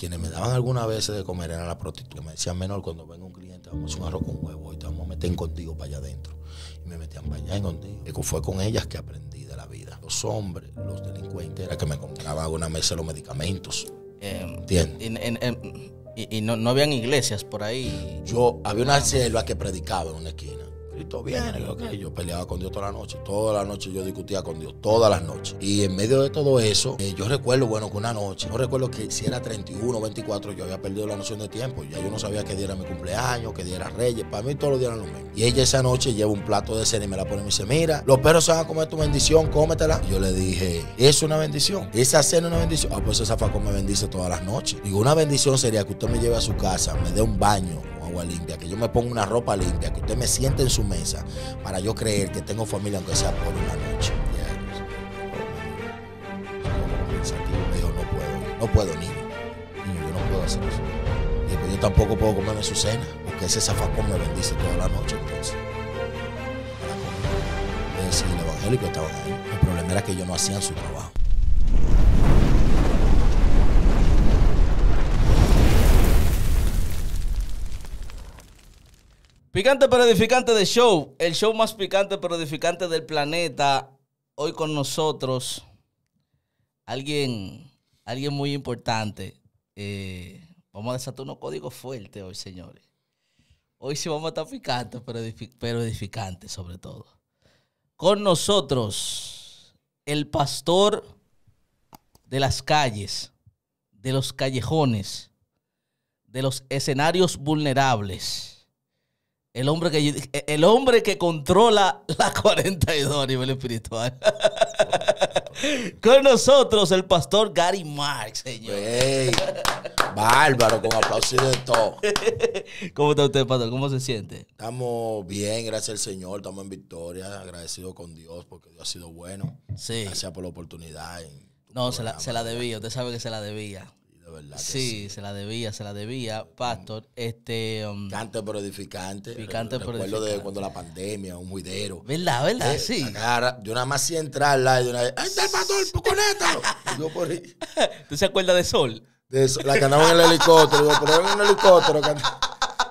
Quienes me daban alguna veces de comer eran la prostituta. Me decían, menor, cuando venga un cliente, vamos a hacer un arroz con huevo y te vamos a meter contigo para allá adentro. Y me metían para allá contigo. Y fue con ellas que aprendí de la vida. Los hombres, los delincuentes, era que me compraban una mesa los medicamentos. Em, ¿Entiendes? y, no, no, habían iglesias por ahí. Yo, había una selva que predicaba en una esquina bien Yo peleaba con Dios toda la noche. Toda la noche yo discutía con Dios. Todas las noches. Y en medio de todo eso, eh, yo recuerdo, bueno, que una noche, no recuerdo que si era 31 o 24, yo había perdido la noción de tiempo. Ya yo no sabía que diera mi cumpleaños, que diera Reyes. Para mí todos los días eran lo mismo. Y ella esa noche lleva un plato de cena y me la pone y me dice, mira, los perros se van a comer tu bendición, cómetela. Y yo le dije, es una bendición. Esa cena es una bendición. Ah, pues esa facón me bendice todas las noches. y una bendición sería que usted me lleve a su casa, me dé un baño, limpia, que yo me ponga una ropa limpia, que usted me siente en su mesa, para yo creer que tengo familia, aunque sea por una noche. no puedo, no puedo, niño. niño yo no puedo hacer eso. yo tampoco puedo comerme su cena, porque ese zafacón me bendice toda la noche, entonces. Pues. el evangélico estaba ahí. El problema era que yo no hacían su trabajo. Picante pero edificante de show, el show más picante pero edificante del planeta. Hoy con nosotros alguien, alguien muy importante. Eh, vamos a desatar unos códigos fuertes hoy, señores. Hoy sí vamos a estar picante pero, edificante pero edificantes sobre todo. Con nosotros, el pastor de las calles, de los callejones, de los escenarios vulnerables el hombre que, el hombre que controla la 42 a nivel espiritual. Con nosotros el pastor Gary Marx, señor. bárbaro, con aplausos de todo. ¿Cómo está usted, pastor? ¿Cómo se siente? Estamos bien, gracias al Señor, estamos en victoria, agradecido con Dios porque Dios ha sido bueno. Sí. Gracias por la oportunidad. No, se la debía, usted sabe que se la debía sí, se la debía, se la debía, mm. Pastor. Este, um, Picante pero edificante. Picante Recuerdo de cuando la pandemia, un huidero. ¿Verdad, verdad? Eh, sí. yo nada más si entrar al live, una está el pastor, conéctalo! yo por ahí. ¿Tú se acuerdas de Sol? De Sol, la andaba en el helicóptero. Digo, pero en el helicóptero.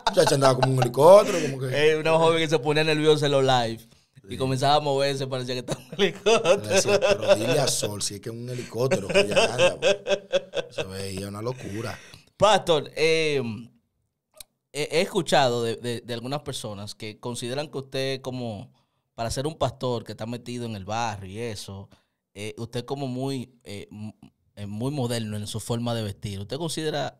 Muchacha andaba como un helicóptero. Como que... una joven que se pone nerviosa en los live. Y comenzaba a moverse, parecía que estaba un helicóptero. pero dile a Sol si es que es un helicóptero anda. Pues. Se veía una locura. Pastor, eh, he escuchado de, algunas personas que consideran que usted como, para ser un pastor que está metido en el barrio y eso, eh, usted como muy, eh, muy moderno en su forma de vestir. ¿Usted considera,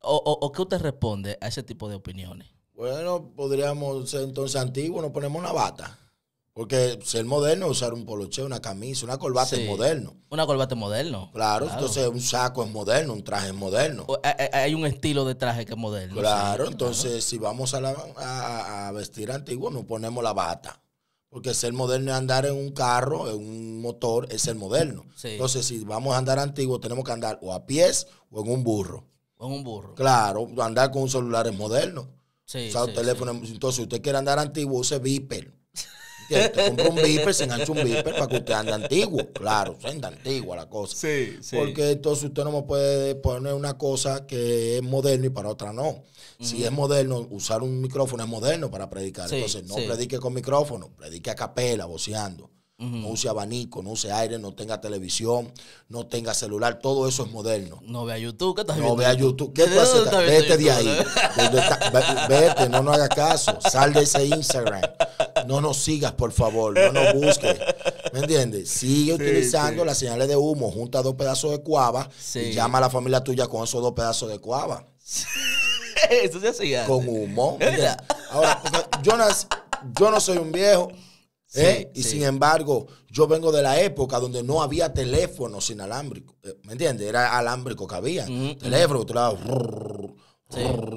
o, o, o qué usted responde a ese tipo de opiniones? Bueno, podríamos ser entonces antiguos, nos ponemos una bata. Porque ser moderno es usar un poloche, una camisa, una corbata es moderno. Una corbata es moderno. Claro, entonces un saco es moderno, un traje es moderno. Eh, eh, hay un estilo de traje que es moderno. Claro, entonces si vamos a, vestir antiguo, nos ponemos la bata. Porque ser moderno es andar en un carro, en un motor, es ser moderno. Entonces si vamos a andar antiguo, tenemos que andar o a pies o en un burro. O en un burro. Claro, andar con un celular es moderno. Sí, un teléfono. Entonces, si usted quiere andar antiguo, use Viper te un viper, se engancha un viper para que usted ande antiguo. Claro, se anda antigua la cosa. Porque entonces usted no me puede poner una cosa que es moderno y para otra no. Si es moderno, usar un micrófono es moderno para predicar. entonces no predique con micrófono, predique a capela, voceando. No use abanico, no use aire, no tenga televisión, no tenga celular. Todo eso es moderno. No vea YouTube, ¿qué estás no No vea YouTube. ¿Qué Vete de ahí. Vete, no nos hagas caso. Sal de ese Instagram. No nos sigas, por favor. No nos busques. ¿Me entiendes? Sigue utilizando las señales de humo. Junta dos pedazos de cuava y llama a la familia tuya con esos dos pedazos de cuava. Eso se hacía. Con humo. Ahora, Jonas, yo no soy un viejo. ¿Eh? y sin embargo, yo vengo de la época donde no había teléfonos inalámbricos. Eh, ¿Me entiendes? Era alámbrico que había. teléfono,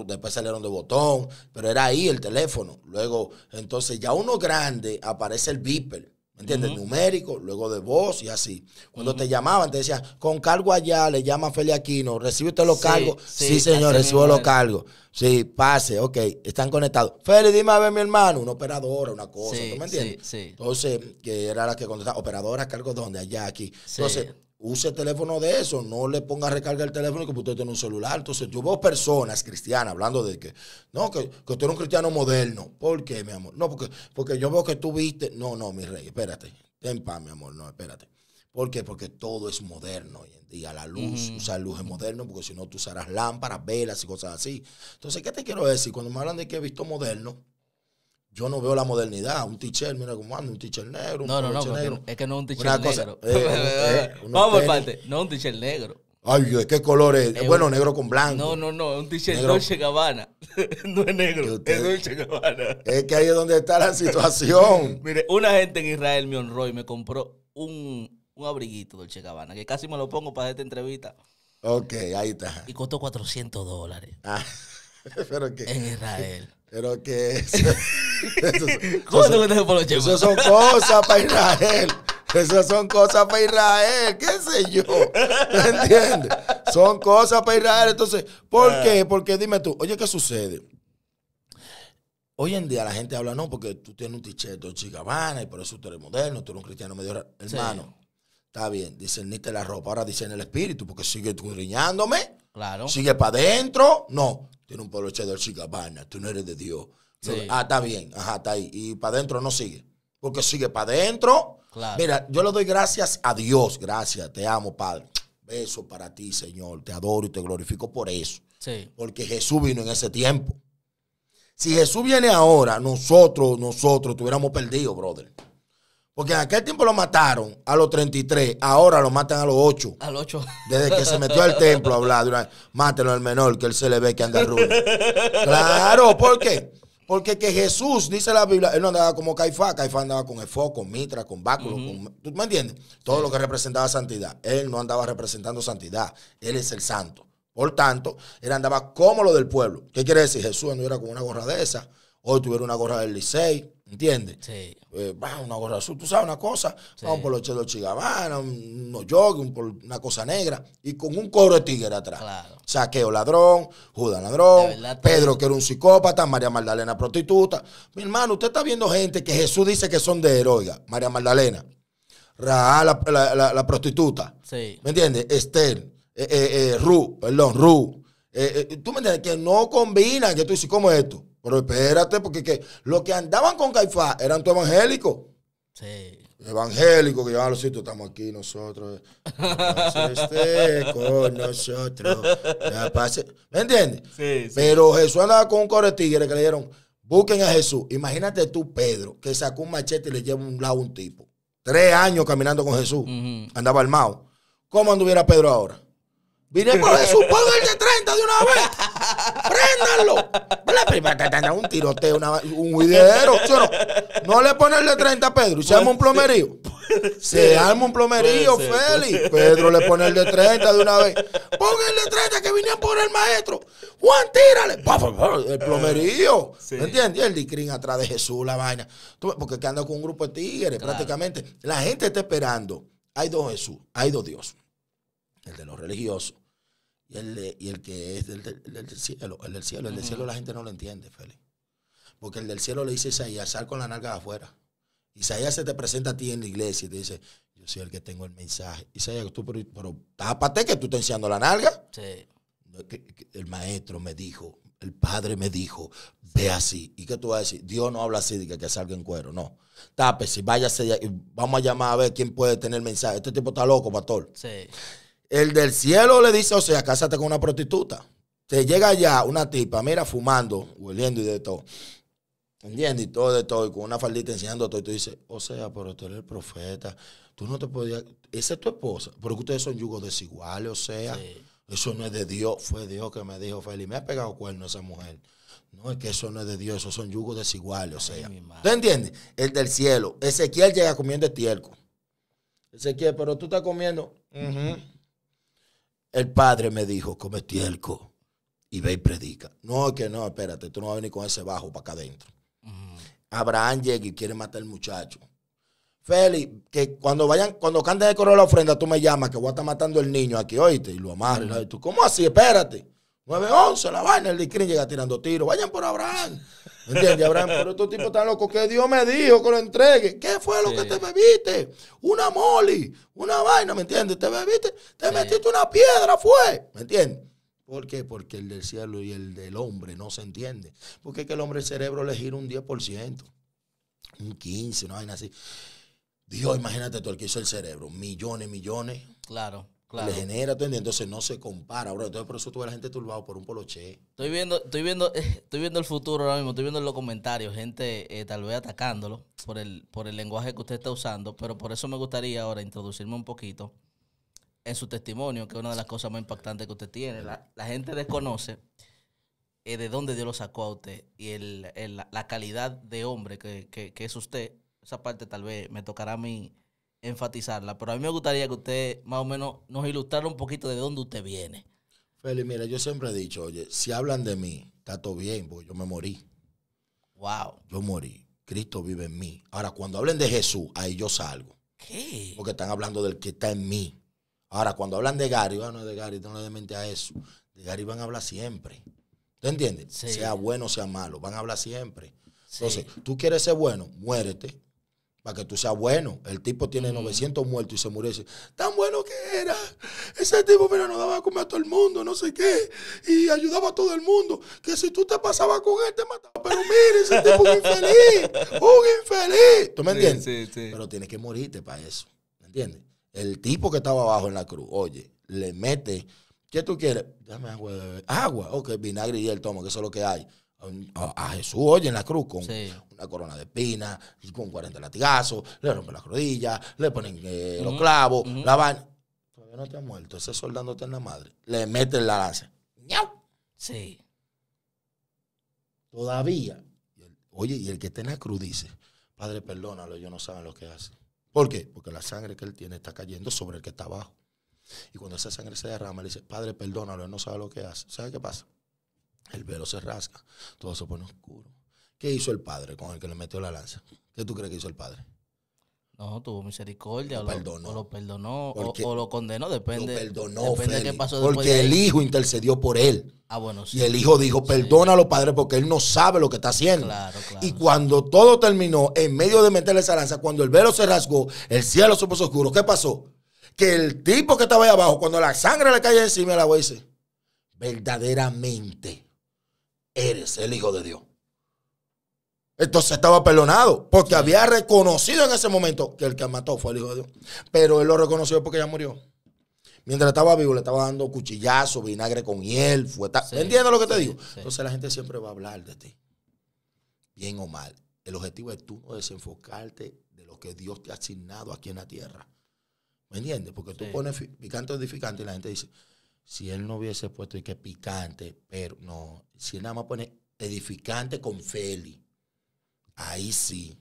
Después salieron de botón, pero era ahí el teléfono. Luego, entonces ya uno grande aparece el beeper. ¿Me entiendes? Numérico, luego de voz y así. Cuando te llamaban, te decían, con cargo allá, le llama Feli Aquino, ¿recibe usted los cargos? Sí, señor, recibo los cargos. Sí, pase, ok, están conectados. Feli, dime a ver, mi hermano, una operadora, una cosa, ¿tú me entiendes? Entonces, que era la que contestaba, operadora, cargo dónde, allá, aquí. Entonces, use el teléfono de eso, no le ponga a recarga el teléfono que usted tiene un celular. Entonces, yo veo personas cristianas hablando de que, no, que, usted era un cristiano moderno. ¿Por qué, mi amor? No, porque, porque yo veo que tú viste. No, no, mi rey, espérate. Ten paz, mi amor, no, espérate. ¿Por qué? Porque todo es moderno hoy en día. La luz, mm. usar luz es moderno, porque si no, tú usarás lámparas, velas y cosas así. Entonces, ¿qué te quiero decir? Cuando me hablan de que he visto moderno, yo no veo la modernidad. Un teacher, mira cómo anda, un teacher negro. Un no, no, no, negro. es que no es un teacher negro. Eh, eh, eh, Vamos por parte, no un teacher negro. Ay, ¿de qué color es? bueno, negro con blanco. No, no, no, un t-shirt Dolce Gabbana. no es negro, es Dolce Gabbana. Es que ahí es donde está la situación. Mire, una gente en Israel me honró y me compró un, un abriguito Dolce Gabbana, que casi me lo pongo para esta entrevista. Ok, ahí está. Y costó 400 dólares. Ah, pero qué. En Israel. Pero que eso, eso, son cosas para Israel. Esas son cosas para Israel, qué sé yo. ¿Me entiendes? Son cosas para Israel. Entonces, ¿por ah. qué? Porque dime tú, oye, ¿qué sucede? Hoy en día la gente habla, no, porque tú tienes un ticheto de vana y por eso tú eres moderno, tú eres un cristiano medio hermano. Está bien, te la ropa, ahora en el espíritu, porque sigue riñándome Sigue para adentro. No. Tiene un pueblo echado de chicabana. Tú no eres de Dios. Ah, está bien. Ajá, está ahí. Y para adentro no sigue. Porque sigue para adentro. Mira, yo le doy gracias a Dios. Gracias. Te amo, Padre. Beso para ti, Señor. Te adoro y te glorifico por eso. Sí. Porque Jesús vino en ese tiempo. Si Jesús viene ahora, nosotros, nosotros Tuviéramos perdido, brother. Porque en aquel tiempo lo mataron a los 33, ahora lo matan a los 8. A los 8. Desde que se metió al templo a hablar, mátelo al menor, que él se le ve que anda rubio. claro, ¿por qué? Porque que Jesús, dice la Biblia, él no andaba como Caifá. Caifá andaba con Efo, con Mitra, con Báculo, con, ¿tú me entiendes? Todo lo que representaba santidad. Él no andaba representando santidad, él es el santo. Por tanto, él andaba como lo del pueblo. ¿Qué quiere decir? Jesús no era con una gorra de esa, hoy tuviera una gorra del Licey, ¿Entiendes? Sí. Eh, una gorra azul, tú sabes una cosa, Vamos por los chelos chigabana, unos jogging, por una cosa negra, y con un coro de tigre atrás. Saqueo ladrón, juda ladrón, Pedro que era un psicópata, María Magdalena prostituta. Mi hermano, usted está viendo gente que Jesús dice que son de heroica, María Magdalena, Ra la, prostituta, sí. ¿me entiendes? Esther, eh, eh, eh Ru, perdón, Ru. Eh, eh, tú me entiendes, que no combina, que tú dices, ¿cómo es esto? Pero espérate, porque que los que andaban con Caifás eran tu evangélico Sí. Evangélicos que llevaba los sitios, estamos aquí nosotros. Eh. Este con nosotros. ¿Me entiendes? Sí, Pero Jesús andaba con un coro tigre. que le dieron, busquen a Jesús. Imagínate tú, Pedro, que sacó un machete y le lleva un lado un tipo. Tres años caminando con Jesús. Andaba armado. ¿Cómo anduviera Pedro ahora? Vine por Jesús, por de de una vez. Préndanlo. un tiroteo, un huidero. No, le pones de 30 a Pedro y se arma un plomerío. Se arma un plomerío, Félix. Pedro le pone el de 30 de una vez. de 30 que vinieron por el maestro. Juan, tírale. El plomerío. ¿me ¿Entiendes? El discrín atrás de Jesús, la vaina. Porque que anda con un grupo de tigres, prácticamente. La gente está esperando. Hay dos Jesús, hay dos Dios. El de los religiosos y el, que es del, cielo, el del cielo, el del cielo la gente no lo entiende, Félix. Porque el del cielo le dice Isaías, sal con la nalga de afuera. Isaías se te presenta a ti en la iglesia y te dice, yo soy el que tengo el mensaje. Isaías, tú, pero, tapate tápate que tú estás enseñando la nalga. Sí. El maestro me dijo, el padre me dijo, ve así. ¿Y qué tú vas a decir? Dios no habla así de que, salga en cuero, no. Tápese, váyase, vamos a llamar a ver quién puede tener el mensaje. Este tipo está loco, pastor. Sí. El del cielo le dice, o sea, cásate con una prostituta. Te llega ya una tipa, mira, fumando, hueliendo y de todo. ¿Entiendes? Y todo de todo, y con una faldita enseñando todo. Y tú dices, o sea, pero tú eres el profeta. Tú no te podías. Esa es tu esposa. Porque ustedes son yugos desiguales, o sea. Eso no es de Dios. Fue Dios que me dijo, Feli, me ha pegado cuerno esa mujer. No, es que eso no es de Dios, esos son yugos desiguales, o sea. ¿Tú entiendes? El del cielo. Ezequiel llega comiendo estiércol. Ezequiel, pero tú estás comiendo. El padre me dijo, come tielco y ve y predica. No, que no, espérate, tú no vas a venir con ese bajo para acá adentro. Abraham llega y quiere matar al muchacho. Félix, que cuando vayan, cuando canten el coro de la ofrenda, tú me llamas, que voy a estar matando el niño aquí, oíste, y lo amarras. cómo así? Espérate. 9-11, la vaina, el discrín llega tirando tiros. Vayan por Abraham. ¿me ¿Entiendes, Abraham? Pero estos tipos está locos que Dios me dijo que lo entregue. ¿Qué fue lo que te bebiste? Una moli, una vaina, ¿me entiendes? Te bebiste, te metiste una piedra, fue. ¿Me entiendes? ¿Por qué? Porque el del cielo y el del hombre no se entiende. Porque qué que el hombre cerebro le gira un 10%, un 15%, una vaina así. Dios, imagínate tú el que hizo el cerebro. Millones, millones. Claro. Le genera, Entonces no se compara, bro. Entonces por eso tuve la gente turbado por un poloche. Estoy viendo, estoy viendo, eh, estoy viendo el futuro ahora mismo, estoy viendo los comentarios, gente eh, tal vez atacándolo por el, por el lenguaje que usted está usando, pero por eso me gustaría ahora introducirme un poquito en su testimonio, que es una de las cosas más impactantes que usted tiene. La, gente desconoce eh, de dónde Dios lo sacó a usted y la calidad de hombre que es usted. Esa parte tal vez me tocará a mí enfatizarla, pero a mí me gustaría que usted más o menos nos ilustrara un poquito de dónde usted viene. Feli, mira, yo siempre he dicho, oye, si hablan de mí, está todo bien, porque yo me morí. Wow. Yo morí. Cristo vive en mí. Ahora, cuando hablen de Jesús, ahí yo salgo. ¿Qué? Porque están hablando del que está en mí. Ahora, cuando hablan de Gary, bueno, ah, de Gary, no le mente a eso. De Gary van a hablar siempre. ¿Tú entiendes? Sea bueno, sea malo, van a hablar siempre. Entonces, tú quieres ser bueno, muérete para que tú seas bueno. El tipo tiene 900 muertos y se murió. Tan bueno que era. Ese tipo, mira, no daba a comer a todo el mundo, no sé qué. Y ayudaba a todo el mundo. Que si tú te pasabas con él, te mataba. Pero mire, ese tipo es infeliz. Un infeliz. ¿Tú me entiendes? Sí, sí, Pero tienes que morirte para eso. ¿Me entiendes? El tipo que estaba abajo en la cruz, oye, le mete. ¿Qué tú quieres? Dame agua. Agua. Ok, vinagre y el tomo que eso es lo que hay a, Jesús hoy en la cruz con una corona de espinas, con 40 latigazos, le rompen las rodillas, le ponen eh, los clavos, la van Todavía no te ha muerto, ese soldado está en la madre. Le meten la lanza. ¡Niau! Sí. Todavía. Oye, y el que está en la cruz dice, Padre, perdónalo, yo no saben lo que hace ¿Por qué? Porque la sangre que él tiene está cayendo sobre el que está abajo. Y cuando esa sangre se derrama, le dice, Padre, perdónalo, él no sabe lo que hace. ¿Sabe qué pasa? El velo se rasga, todo se pone oscuro. ¿Qué hizo el padre con el que le metió la lanza? ¿Qué tú crees que hizo el padre? No, tuvo misericordia. Lo o, lo perdonó. o, lo condenó, depende. Lo perdonó, depende de qué pasó Porque el hijo intercedió por él. Ah, bueno, sí. Y el hijo dijo, perdónalo, padre, porque él no sabe lo que está haciendo. Claro, claro, y cuando todo terminó, en medio de meterle esa lanza, cuando el velo se rasgó, el cielo se puso oscuro, ¿qué pasó? Que el tipo que estaba ahí abajo, cuando la sangre le caía encima, la agua dice, verdaderamente eres el Hijo de Dios. Entonces estaba perdonado porque había reconocido en ese momento que el que mató fue el Hijo de Dios. Pero él lo reconoció porque ya murió. Mientras estaba vivo, le estaba dando cuchillazo, vinagre con hiel, fue ¿Entiendes lo que te digo? Entonces la gente siempre va a hablar de ti, bien o mal. El objetivo es tú no desenfocarte de lo que Dios te ha asignado aquí en la tierra. ¿Me entiendes? Porque tú pones picante o edificante y la gente dice, si él no hubiese puesto y que picante, pero no, si él nada más pone edificante con Feli, ahí sí,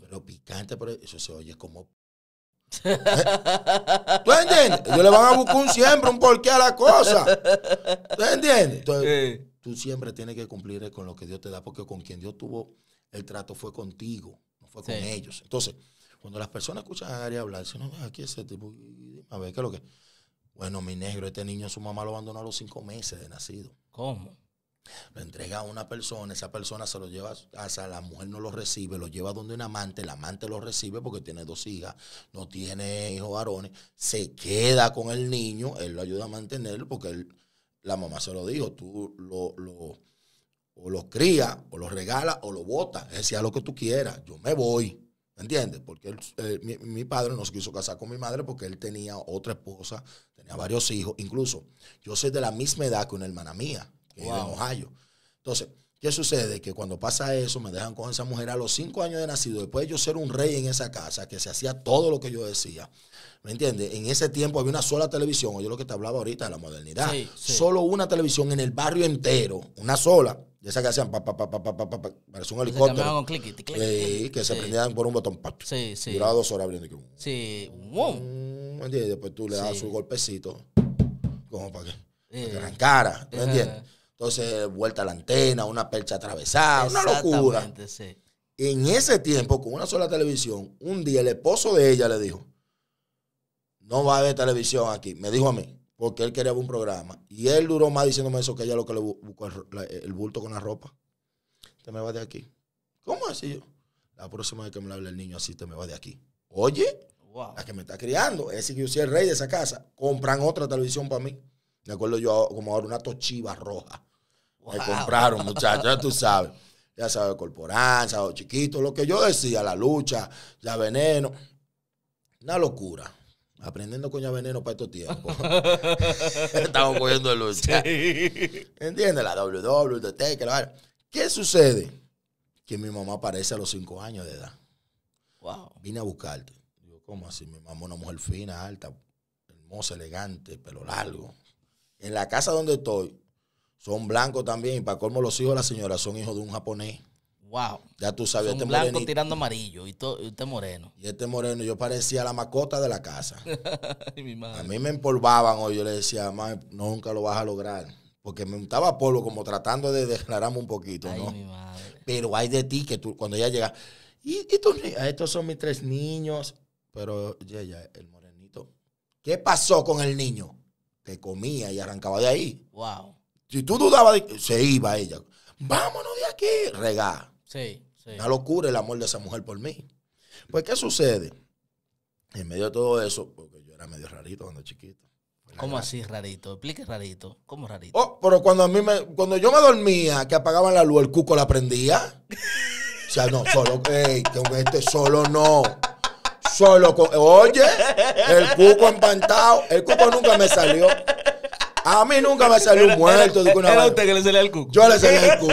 pero picante, pero eso se oye como... ¿Tú entiendes? Ellos le van a buscar un siempre, un porqué a la cosa. ¿Tú entiendes? Entonces, tú siempre tienes que cumplir con lo que Dios te da, porque con quien Dios tuvo el trato fue contigo, no fue con ellos. Entonces, cuando las personas escuchan a Gary hablar, dicen, no, aquí ese tipo, a ver, ¿qué es lo que? Bueno, mi negro, este niño, su mamá lo abandonó a los cinco meses de nacido. ¿Cómo? Lo entrega a una persona, esa persona se lo lleva, hasta la mujer no lo recibe, lo lleva donde un amante, el amante lo recibe porque tiene dos hijas, no tiene hijos varones, se queda con el niño, él lo ayuda a mantenerlo porque la mamá se lo dijo, tú lo, lo, o lo crías, o lo regalas, o lo botas, es lo que tú quieras, yo me voy. ¿Me entiendes? Porque eh, mi, padre no se quiso casar con mi madre porque él tenía otra esposa, tenía varios hijos. Incluso yo soy de la misma edad que una hermana mía, que vive en Ohio. Entonces, ¿Qué sucede? Que cuando pasa eso, me dejan con esa mujer a los cinco años de nacido, después yo ser un rey en esa casa, que se hacía todo lo que yo decía. ¿Me entiendes? En ese tiempo había una sola televisión, yo lo que te hablaba ahorita de la modernidad. Solo una televisión en el barrio entero, una sola. De esa que hacían pa, pa, pa, pa, pa, pa, pa un helicóptero. que se prendían por un botón. sí, sí. Duraba dos horas abriendo. Sí, mm, ¿Me entiendes? Después tú le das un golpecito. Como para que, gran cara ¿Me entiendes? Entonces, vuelta a la antena, una percha atravesada, una locura. En ese tiempo, con una sola televisión, un día el esposo de ella le dijo, no va a haber televisión aquí. Me dijo a mí, porque él quería un programa. Y él duró más diciéndome eso que ella lo que le buscó el, bulto con la ropa. Te me va de aquí. ¿Cómo así yo? La próxima vez que me hable el niño así, te me va de aquí. Oye, la que me está criando, es que yo soy el rey de esa casa, compran otra televisión para mí. Me acuerdo yo como ahora una tochiva roja. Me compraron, muchachos, ya tú sabes. Ya sabes, corporanza o chiquito, lo que yo decía, la lucha, ya veneno. Una locura. Aprendiendo ya veneno para estos tiempos. Estamos cogiendo de lucha. ¿Entiendes? La WW, e, que la ¿Qué sucede? Que mi mamá aparece a los cinco años de edad. Wow. Vine a buscarte. Digo, ¿cómo así? Mi mamá una mujer fina, alta, hermosa, elegante, pelo largo en la casa donde estoy, son blancos también. Y para colmo, los hijos de la señora son hijos de un japonés. Wow. Ya tú sabes, son este blanco tirando amarillo y, to, y, este moreno. Y este moreno, yo parecía la mascota de la casa. A mí me empolvaban o yo le decía, no nunca lo vas a lograr. Porque me untaba polvo como tratando de declararme un poquito, ¿no? Pero hay de ti que tú, cuando ella llega. y, ah, estos son mis tres niños. Pero, ya, ya, el morenito. ¿Qué pasó con el niño? te comía y arrancaba de ahí. Wow. Si tú dudabas, de, se iba ella. Vámonos de aquí, regá. Sí, sí. Una locura el amor de esa mujer por mí. Pues, ¿qué sucede? En medio de todo eso, porque yo era medio rarito cuando chiquito. ¿Cómo así rarito? Explique rarito. ¿Cómo rarito? Oh, pero cuando a mí me, cuando yo me dormía, que apagaban la luz, el cuco la prendía. O sea, no, solo, Que con este solo no. Solo Oye, el cuco empantado. El cuco nunca me salió. A mí nunca me salió un muerto. Era, una era usted que le salía el cuco. Yo le salí el cuco.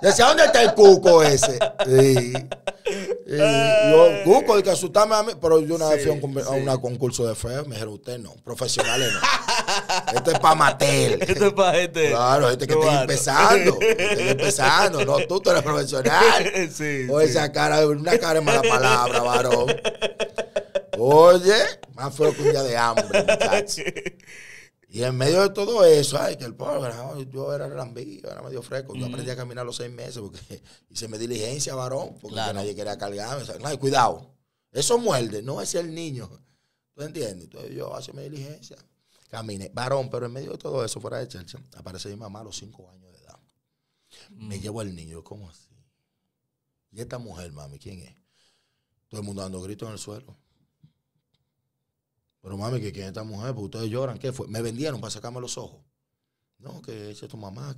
Decía, ¿dónde está el cuco ese? Sí. Y yo, Cuco, de que asustarme a mí. Pero yo una vez fui a un, concurso de feo. Me dijeron, usted no, profesionales no. Esto es para Matel. Esto es para gente. Claro, gente que está empezando. empezando, no tú, tú eres profesional. Sí. esa cara, una cara es mala palabra, varón. Oye, más feo que un día de hambre, muchachos. Y en medio de todo eso, ay, que el pobre, yo era rambillo, era medio fresco. Yo aprendí a caminar los seis meses porque hice mi diligencia, varón, porque nadie quería cargarme. O cuidado, eso muerde, no es el niño. ¿Tú entiendes? Entonces yo hice mi diligencia, caminé, varón, pero en medio de todo eso, fuera de church, aparece mi mamá a los cinco años de edad. Me mm. llevo al niño, ¿cómo así? ¿Y esta mujer, mami, quién es? Todo el mundo dando gritos en el suelo. Pero mami, quién es esta mujer? Porque ustedes lloran, ¿qué fue? Me vendieron para sacarme los ojos. No, que es tu mamá.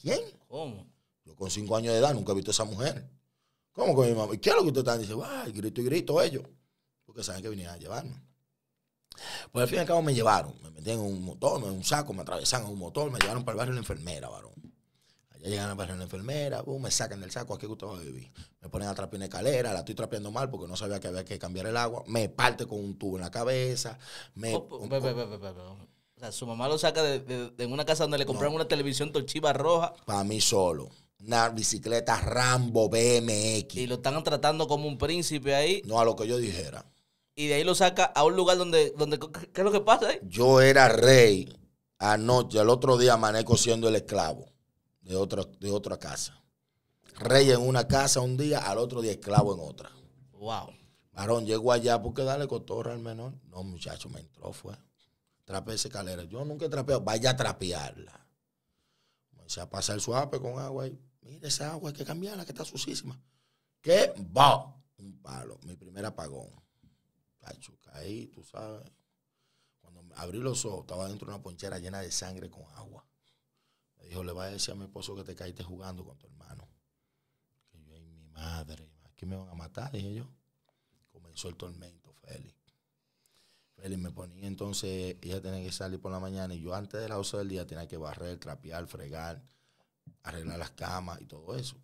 ¿Quién? ¿Cómo? Yo con cinco años de edad nunca he visto a esa mujer. ¿Cómo con mi mamá? ¿Y qué es lo que ustedes están diciendo? Ay, grito y grito ellos. Porque saben que vinieron a llevarme. Pues al fin y al cabo me llevaron. Me metieron en un motor, en un saco, me atravesaron en un motor, me llevaron para el barrio de la enfermera, varón llegan a la enfermera, me sacan del saco, aquí a vivir. Me ponen a trapear una escalera, la estoy trapeando mal porque no sabía que había que cambiar el agua. Me parte con un tubo en la cabeza. su mamá lo saca de, una casa donde le compraron una televisión torchiva roja. Para mí solo una bicicleta Rambo BMX. Y lo están tratando como un príncipe ahí. No, a lo que yo dijera. Y de ahí lo saca a un lugar donde, donde ¿qué es lo que pasa ahí? Yo era rey anoche, el otro día amanezco siendo el esclavo de otra, de otra casa. Rey en una casa un día, al otro día esclavo en otra. Wow. Varón, llego allá porque dale cotorra al menor. No, muchacho, me entró, fue. Trape esa escalera. Yo nunca he Vaya a trapearla. va a pasar suave con agua y mire esa agua, hay que cambiarla, que está sucísima. ¿Qué? ¡Va! Un palo. Mi primer apagón. Cacho, caí, tú sabes. Cuando abrí los ojos, estaba dentro de una ponchera llena de sangre con agua. Le dijo, le va a decir a mi esposo que te caíste jugando con tu hermano. Que yo, y mi madre, aquí me van a matar, dije yo. Comenzó el tormento, Félix. Félix me ponía entonces, ella tenía que salir por la mañana y yo antes de las 12 del día tenía que barrer, trapear, fregar, arreglar las camas y todo eso.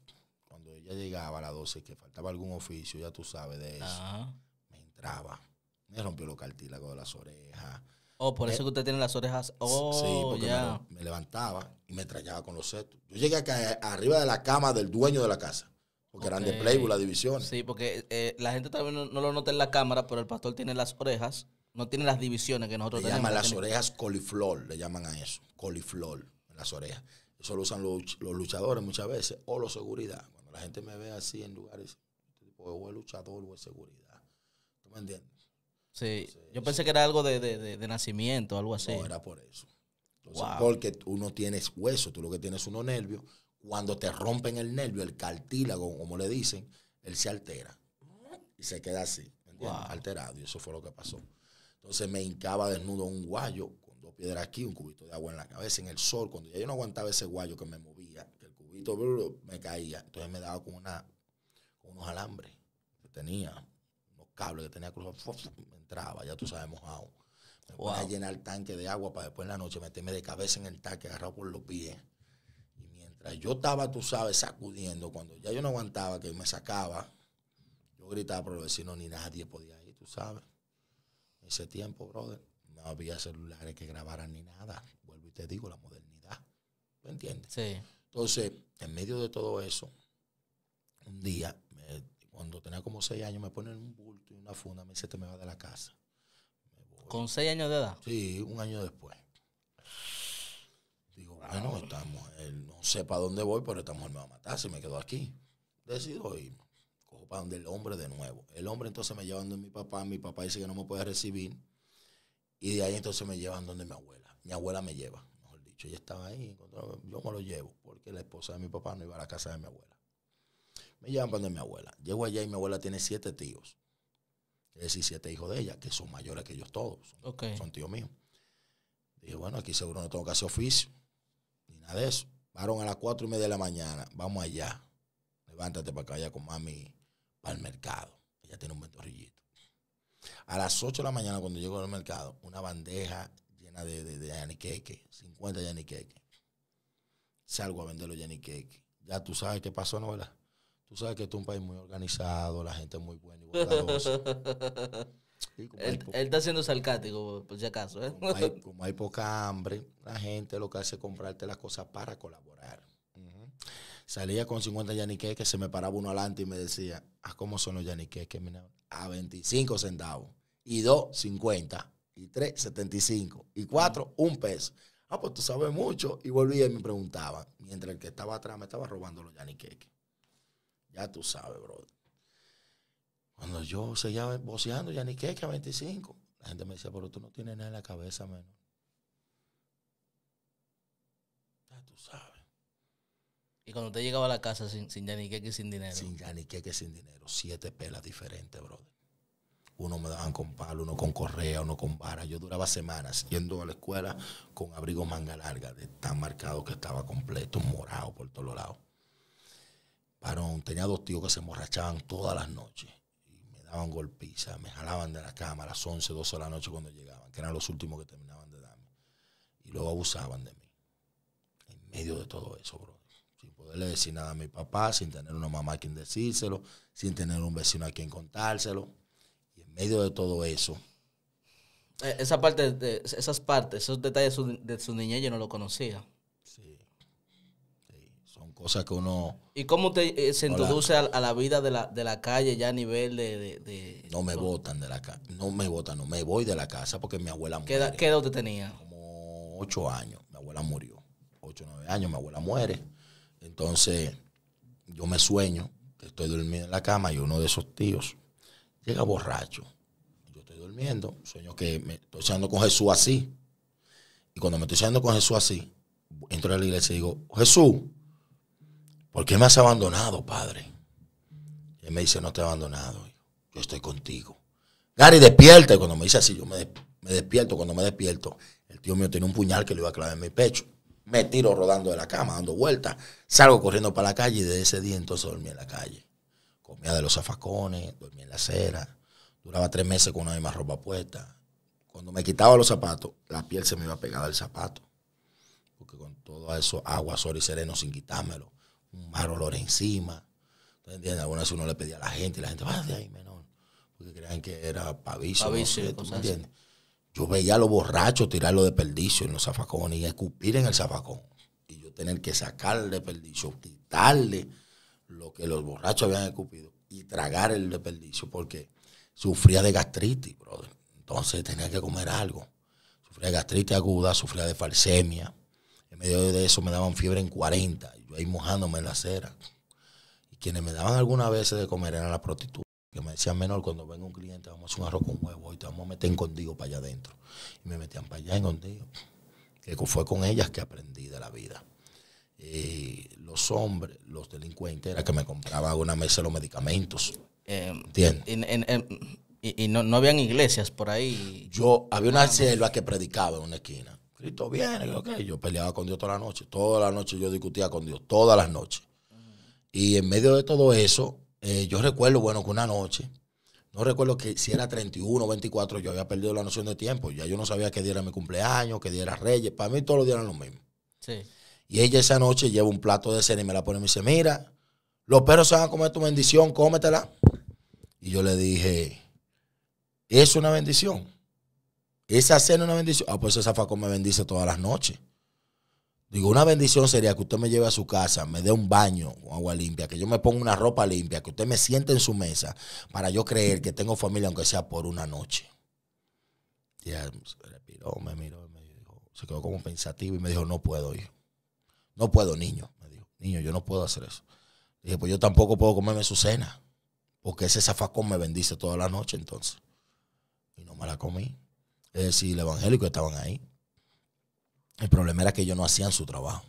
Cuando ella llegaba a las 12, que faltaba algún oficio, ya tú sabes de eso, me entraba. Me rompió los cartílagos de las orejas, Oh, por eso que usted tiene las orejas. Oh, sí, porque oh, me, levantaba y me trañaba con los setos. Yo llegué acá, eh, arriba de la cama del dueño de la casa. Porque eran de Playboy las divisiones. Sí, porque eh, la gente también no, lo nota en la cámara, pero el pastor tiene las orejas, no tiene las divisiones que nosotros le llaman las orejas coliflor, le llaman a eso. Coliflor, las orejas. Eso lo usan los, luchadores muchas veces, o los seguridad. Cuando la gente me ve así en lugares, este o es luchador o es seguridad. ¿Tú me entiendes? Sí. yo pensé que era algo de, nacimiento, algo así. No, era por eso. Entonces, Porque tú no tienes hueso, tú lo que tienes unos nervios. Cuando te rompen el nervio, el cartílago, como le dicen, él se altera y se queda así, alterado. Y eso fue lo que pasó. Entonces me hincaba desnudo un guayo con dos piedras aquí, un cubito de agua en la cabeza, en el sol. Cuando ya yo no aguantaba ese guayo que me movía, que el cubito me caía. Entonces me daba con, una, con unos alambres que tenía, unos cables que tenía cruzados traba, ya tú sabemos aún. Me a llenar tanque de agua para después en la noche meterme de cabeza en el tanque agarrado por los pies. Y mientras yo estaba, tú sabes, sacudiendo, cuando ya yo no aguantaba, que me sacaba, yo gritaba por los vecinos, ni nadie podía ir, tú sabes. Ese tiempo, brother, no había celulares que grabaran ni nada. Vuelvo y te digo, la modernidad. me entiendes? Sí. Entonces, en medio de todo eso, un día tenía como seis años, me ponen un bulto y una funda, me dice, que me va de la casa. ¿Con seis años de edad? Sí, un año después. Digo, bueno, estamos, no sé para dónde voy, pero estamos mujer me va a matar si me quedo aquí. Decido y Cojo para donde el hombre de nuevo. El hombre entonces me lleva donde mi papá, mi papá dice que no me puede recibir. Y de ahí entonces me llevan donde mi abuela. Mi abuela me lleva, mejor dicho. Ella estaba ahí, yo me lo llevo, porque la esposa de mi papá no iba a la casa de mi abuela. Me llevan para donde mi abuela. Llego allá y mi abuela tiene siete tíos. Es decir, siete hijos de ella, que son mayores que ellos todos. Son tíos míos. Dije, bueno, aquí seguro no tengo que hacer oficio, ni nada de eso. Varon a las cuatro y media de la mañana, vamos allá. Levántate para que vaya con mami para el mercado. Ella tiene un ventorrillito. A las ocho de la mañana, cuando llego al mercado, una bandeja llena de, de, Cake. yaniqueque, 50 Cake. Salgo a vender los Cake. Ya tú sabes qué pasó, ¿no? ¿Verdad? Tú sabes que esto es un país muy organizado, la gente es muy buena y bondadosa. él, está siendo sarcástico, por si acaso. ¿eh? Como, hay, poca hambre, la gente lo que hace es comprarte las cosas para colaborar. Salía con 50 yaniques que se me paraba uno adelante y me decía, ah, ¿cómo son los yaniques? A 25 centavos. Y 2, 50. Y 3, 75. Y 4, un peso. Ah, pues tú sabes mucho. Y volvía y me preguntaba, mientras el que estaba atrás me estaba robando los yaniqueques. Ya tú sabes, brother. Cuando yo seguía boceando ya ni que a 25. La gente me decía, pero tú no tienes nada en la cabeza, menos. Ya tú sabes. Y cuando usted llegaba a la casa sin, sin y sin dinero. Sin que sin dinero. Siete pelas diferentes, brother. Uno me daban con palo, uno con correa, uno con vara. Yo duraba semanas yendo a la escuela con abrigo manga larga, de tan marcado que estaba completo, morado por todos lados. Parón, tenía dos tíos que se emborrachaban todas las noches. Y me daban golpiza, me jalaban de la cama a las 11, 12 de la noche cuando llegaban, que eran los últimos que terminaban de darme. Y luego abusaban de mí. En medio de todo eso, bro. Sin poderle decir nada a mi papá, sin tener una mamá a quien decírselo, sin tener un vecino a quien contárselo. Y en medio de todo eso. Eh, esa parte de, esas partes, esos detalles de su, de su niñez yo no lo conocía sea que uno... ¿Y cómo te, eh, se introduce a, la vida de la, de la, calle ya a nivel de... no me botan de la casa, no me botan, no, me voy de la casa porque mi abuela murió. ¿Qué, ¿Qué, edad tenía? Como ocho años, mi abuela murió. Ocho, nueve años, mi abuela muere. Entonces, yo me sueño, estoy durmiendo en la cama y uno de esos tíos llega borracho. Yo estoy durmiendo, sueño que me estoy echando con Jesús así. Y cuando me estoy echando con Jesús así, entro a la iglesia y digo, Jesús, ¿por qué me has abandonado, padre? Y él me dice, no te he abandonado, yo estoy contigo. Gary, despierta. Y cuando me dice así, yo me, despierto. Cuando me despierto, el tío mío tiene un puñal que le iba a clavar en mi pecho. Me tiro rodando de la cama, dando vueltas. Salgo corriendo para la calle y desde ese día entonces dormí en la calle. Comía de los zafacones, dormía en la acera. Duraba tres meses con una misma ropa puesta. Cuando me quitaba los zapatos, la piel se me iba pegada al zapato. Porque con todo eso, agua, sol y sereno, sin quitármelo, un mal olor encima. entiendes? Algunas veces uno le pedía a la gente y la gente, va de ahí, menor. Porque creían que era paviso. me entiendes? Yo veía a los borrachos tirar los desperdicios en los zafacones y escupir en el zafacón. Y yo tener que sacar sacarle desperdicio, quitarle lo que los borrachos habían escupido y tragar el desperdicio porque sufría de gastritis, brother. Entonces tenía que comer algo. Sufría de gastritis aguda, sufría de falsemia. En medio de eso me daban fiebre en 40 yo ahí mojándome en la acera. Y quienes me daban algunas veces de comer eran la prostitutas. Que me decían, menor, cuando venga un cliente, vamos a hacer un arroz con huevo y te vamos a meter escondido para allá adentro. Y me metían para allá en Que fue con ellas que aprendí de la vida. Y eh, los hombres, los delincuentes, era que me compraban una mesa los medicamentos. Em, y, no, habían iglesias por ahí. Yo, había una selva que predicaba en una esquina. Cristo viene, que yo peleaba con Dios toda la noche, toda la noche yo discutía con Dios, todas las noches. Y en medio de todo eso, eh, yo recuerdo, bueno, que una noche, no recuerdo que si era 31 o 24, yo había perdido la noción de tiempo, ya yo no sabía que diera mi cumpleaños, que diera Reyes, para mí todos los días eran los mismos. Y ella esa noche lleva un plato de cena y me la pone y me dice, mira, los perros se van a comer tu bendición, cómetela. Y yo le dije, es una bendición. Esa cena es una bendición. Ah, pues esa facón me bendice todas las noches. Digo, una bendición sería que usted me lleve a su casa, me dé un baño con agua limpia, que yo me ponga una ropa limpia, que usted me siente en su mesa para yo creer que tengo familia, aunque sea por una noche. Y se respiró, me miró, se quedó como pensativo y me dijo, no puedo ir. No puedo, niño. Me dijo, niño, yo no puedo hacer eso. dije, pues yo tampoco puedo comerme su cena, porque ese zafacón me bendice todas las noches, entonces. Y no me la comí. Es decir, los evangélicos estaban ahí. El problema era que ellos no hacían su trabajo.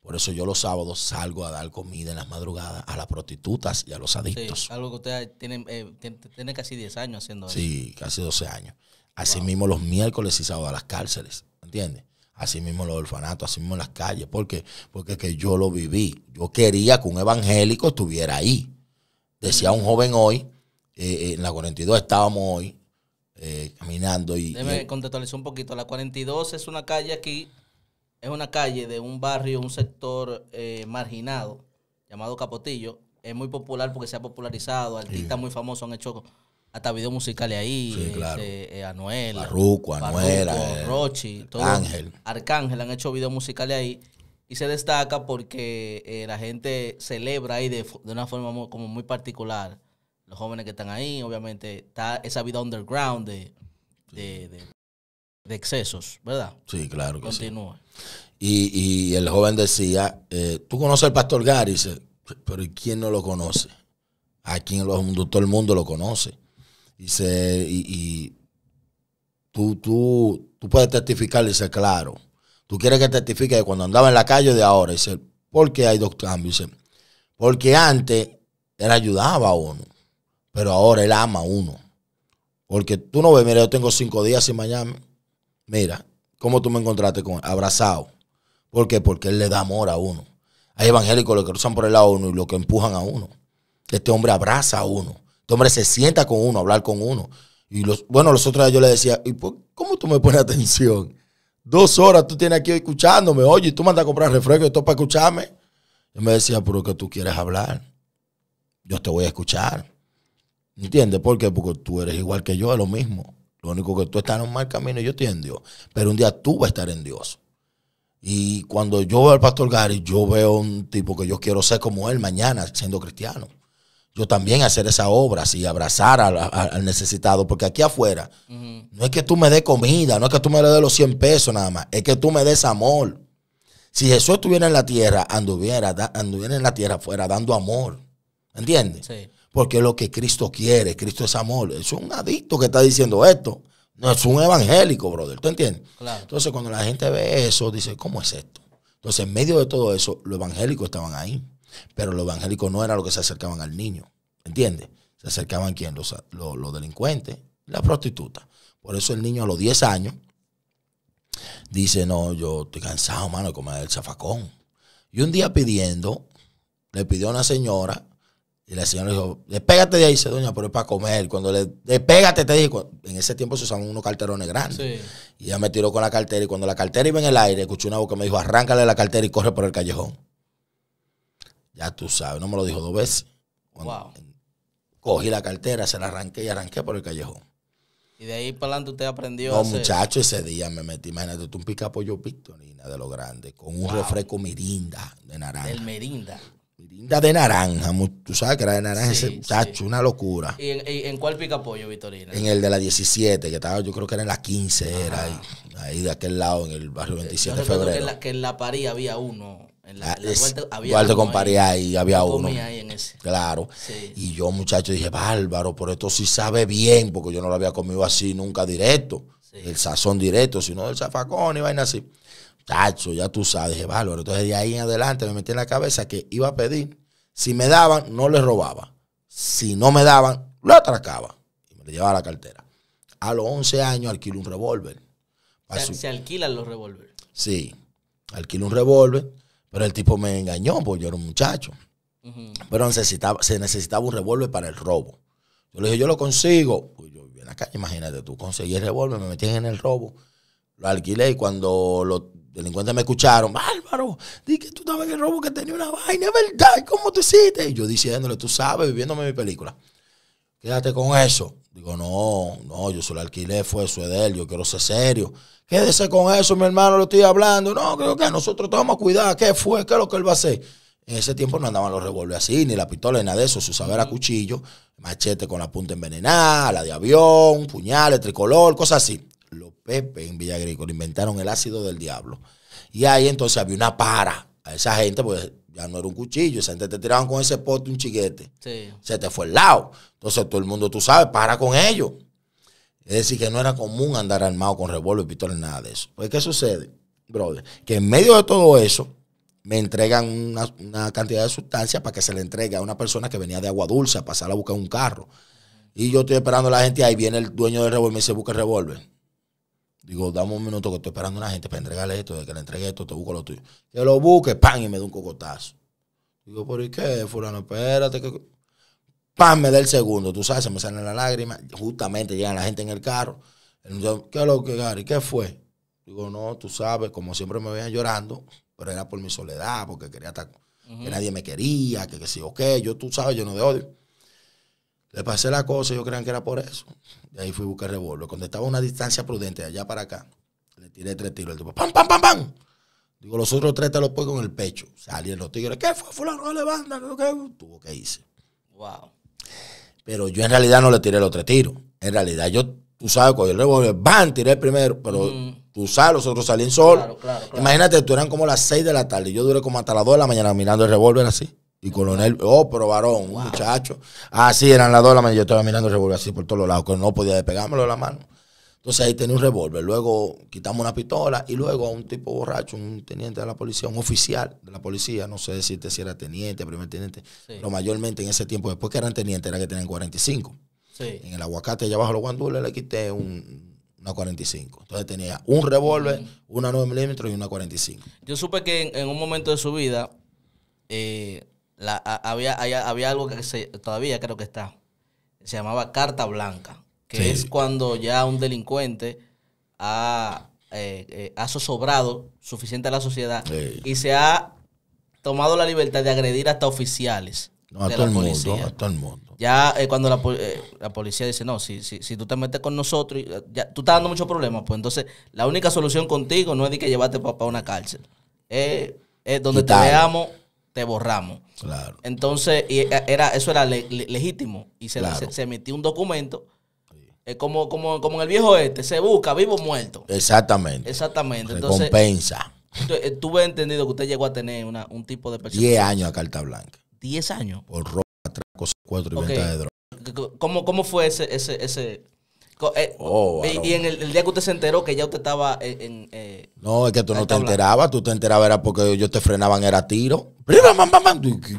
Por eso yo los sábados salgo a dar comida en las madrugadas a las prostitutas y a los adictos. algo que usted tienen, eh, tiene casi 10 años haciendo eso. Sí, casi 12 años. Asimismo mismo los miércoles y sábados a las cárceles, ¿entiendes? Asimismo los orfanatos, asimismo en las calles. ¿Por Porque que yo lo viví. Yo quería que un evangélico estuviera ahí. Decía un joven hoy, eh, en la 42 estábamos hoy, eh, caminando. Y, déjeme contextualizar un poquito. La 42 es una calle aquí, es una calle de un barrio, un sector eh, marginado llamado Capotillo. Es muy popular porque se ha popularizado. Artistas muy famosos han hecho hasta videos musicales ahí. Este, eh, Anuel. Barruco, Anuela. Rochi. Ángel. Arcángel han hecho videos musicales ahí. Y se destaca porque la gente celebra ahí de, una forma como muy particular los jóvenes que están ahí, obviamente está esa vida underground de, excesos, ¿verdad? Sí, claro que Continúa. Y, el joven decía, eh, ¿tú conoces al pastor Gary? Dice, pero ¿y quién no lo conoce? Aquí en los todo el mundo lo conoce. Dice, y, y tú, tú, tú puedes testificar, dice, claro. Tú quieres que testifique cuando andaba en la calle de ahora. Dice, ¿por qué hay dos cambios? Dice, porque antes él ayudaba a uno pero ahora él ama a uno. Porque tú no ves, mira, yo tengo cinco días sin Miami. Mira, ¿cómo tú me encontraste con él? Abrazado. ¿Por qué? Porque él le da amor a uno. Hay evangélicos los que cruzan por el lado uno y los que empujan a uno. Este hombre abraza a uno. Este hombre se sienta con uno, hablar con uno. Y los, bueno, los otros días yo le decía, ¿y cómo tú me pones atención? Dos horas tú tienes aquí escuchándome, oye, tú mandas a comprar refresco, todo para escucharme. yo me decía, pero que tú quieres hablar. Yo te voy a escuchar. ¿Entiendes? ¿Por qué? Porque tú eres igual que yo, es lo mismo. Lo único que tú estás en un mal camino y yo estoy en Dios. Pero un día tú vas a estar en Dios. Y cuando yo veo al pastor Gary, yo veo un tipo que yo quiero ser como él mañana, siendo cristiano. Yo también hacer esa obra, así, abrazar al, necesitado, porque aquí afuera no es que tú me des comida, no es que tú me des los 100 pesos nada más, es que tú me des amor. Si Jesús estuviera en la tierra, anduviera, anduviera en la tierra afuera dando amor. ¿Entiendes? Sí porque es lo que Cristo quiere, Cristo es amor. Es un adicto que está diciendo esto. No es un evangélico, brother. ¿Tú entiendes? Entonces, cuando la gente ve eso, dice, ¿cómo es esto? Entonces, en medio de todo eso, los evangélicos estaban ahí. Pero los evangélicos no eran los que se acercaban al niño. ¿Entiendes? Se acercaban quién? Los, los, delincuentes, la prostituta. Por eso el niño a los 10 años dice, no, yo estoy cansado, mano, de comer el zafacón. Y un día pidiendo, le pidió a una señora y la señora dijo, despégate de ahí, dice doña, pero es para comer. Cuando le despégate, te dijo en ese tiempo se usaban unos carterones grandes. Y ella me tiró con la cartera y cuando la cartera iba en el aire, escuché una voz que me dijo, arráncale la cartera y corre por el callejón. Ya tú sabes, no me lo dijo dos veces. Cuando Cogí la cartera, se la arranqué y arranqué por el callejón. Y de ahí para adelante usted aprendió. No, muchacho, ese día me metí, imagínate, tú un pica pollo pictonina de lo grande, con un refresco mirinda de naranja. El mirinda linda de naranja, tú sabes que era de naranja ese muchacho, una locura. ¿Y en, cuál pica pollo, Vitorina? En el de la 17, que estaba, yo creo que era en la 15, ah. era ahí, ahí, de aquel lado, en el barrio 27 de febrero. Que en, la, que en la había uno. En la, ah, con ahí, había uno. Claro. Y yo, muchacho, dije, bárbaro, por esto sí sabe bien, porque yo no lo había comido así nunca directo, el sazón directo, sino del zafacón y vaina así. Tacho, ya tú sabes, dije, bárbaro. Entonces de ahí en adelante me metí en la cabeza que iba a pedir. Si me daban, no les robaba. Si no me daban, lo atracaba. Y me lo llevaba a la cartera. A los 11 años alquilé un revólver. Se, alquilan los revólveres. Sí, alquilé un revólver, pero el tipo me engañó porque yo era un muchacho. Pero se necesitaba un revólver para el robo. Yo le dije, yo lo consigo. Pues yo la imagínate tú, conseguí el revólver, me metí en el robo. Lo alquilé y cuando los delincuentes me escucharon, bárbaro, di que tú estabas en el robo que tenía una vaina, verdad, ¿cómo te hiciste? Y yo diciéndole, tú sabes, viviéndome mi película. Quédate con eso. Digo, no, no, yo solo alquilé, fue eso de él, yo quiero ser serio. Quédese con eso, mi hermano, lo estoy hablando. No, creo que nosotros tomamos cuidado, ¿qué fue? ¿Qué es lo que él va a hacer? En ese tiempo no andaban los revólveres así, ni la pistola, ni nada de eso. Su saber a cuchillo, machete con la punta envenenada, la de avión, puñales, tricolor, cosas así los Pepe en Villa Agrícola inventaron el ácido del diablo. Y ahí entonces había una para a esa gente, pues ya no era un cuchillo, esa gente te tiraban con ese pote un chiquete. Se te fue el lado. Entonces todo el mundo, tú sabes, para con ellos. Es decir, que no era común andar armado con revólver y pistola, nada de eso. Pues, ¿qué sucede, brother? Que en medio de todo eso, me entregan una, cantidad de sustancia para que se le entregue a una persona que venía de agua dulce a pasar a buscar un carro. Y yo estoy esperando a la gente, ahí viene el dueño del revólver y me dice, busca el revólver. Digo, dame un minuto que estoy esperando a una gente para entregarle esto, de que le entregue esto, te busco lo tuyo. Que lo busque, pan, y me da un cocotazo. Digo, ¿por qué, fulano? Espérate que... Pan, me da el segundo, tú sabes, se me salen las lágrimas. Justamente llega la gente en el carro. ¿qué es lo que, Gary? ¿Qué fue? Digo, no, tú sabes, como siempre me veían llorando, pero era por mi soledad, porque quería estar... Que nadie me quería, que, que sí, ok, yo, tú sabes, yo no de odio. Le pasé la cosa, yo creían que era por eso. Y ahí fui a buscar el revólver. Cuando estaba a una distancia prudente allá para acá, le tiré tres tiros. El tipo, ¡pam, pam, pam, pam! Digo, los otros tres te los pongo en el pecho. Salieron los tigres. ¿Qué fue? Fulano, rola banda ¿Qué? Tuvo que hice. Wow. Pero yo en realidad no le tiré los tres tiros. En realidad, yo, tú sabes, cogí el revólver, ¡bam! Tiré el primero. Pero tú sabes, los otros salían solos. Imagínate, tú eran como las seis de la tarde. Yo duré como hasta las dos de la mañana mirando el revólver así. Y coronel, oh, pero varón, un muchacho. Así eran las dos la mañana. Yo estaba mirando el revólver así por todos lados, que no podía despegármelo de la mano. Entonces ahí tenía un revólver. Luego quitamos una pistola y luego a un tipo borracho, un teniente de la policía, un oficial de la policía, no sé decirte si este era teniente, primer teniente, lo pero mayormente en ese tiempo, después que eran tenientes, era que tenían 45. Sí. En el aguacate allá abajo los guandules le quité un, una 45. Entonces tenía un revólver, una 9 milímetros y una 45. Yo supe que en, un momento de su vida eh, había, había, algo que se, todavía creo que está, se llamaba carta blanca, que es cuando ya un delincuente ha, eh, eh ha sobrado suficiente a la sociedad y se ha tomado la libertad de agredir hasta oficiales. a, el mundo. Ya eh, cuando eh, la, policía dice, no, si, si, si, tú te metes con nosotros, y ya, tú estás dando muchos problemas, pues entonces la única solución contigo no es de que llevarte para una cárcel. es donde te veamos te borramos. Claro. Entonces, y eh, era, eso era legítimo. Y se, se, emitió un documento. Eh, como, como, en el viejo este, se busca vivo o muerto. Exactamente. Exactamente. Entonces, Tú eh, Tuve entendido que usted llegó a tener un tipo de persona. 10 años a carta blanca. 10 años. Por ropa, atraco, cuatro y de drogas. ¿Cómo, ¿Cómo, fue ese, ese, ese, eh, oh, y, en el, día que usted se enteró que ya usted estaba en... Eh, no, es que tú no te enterabas, tú te enterabas era porque yo te frenaban, era tiro.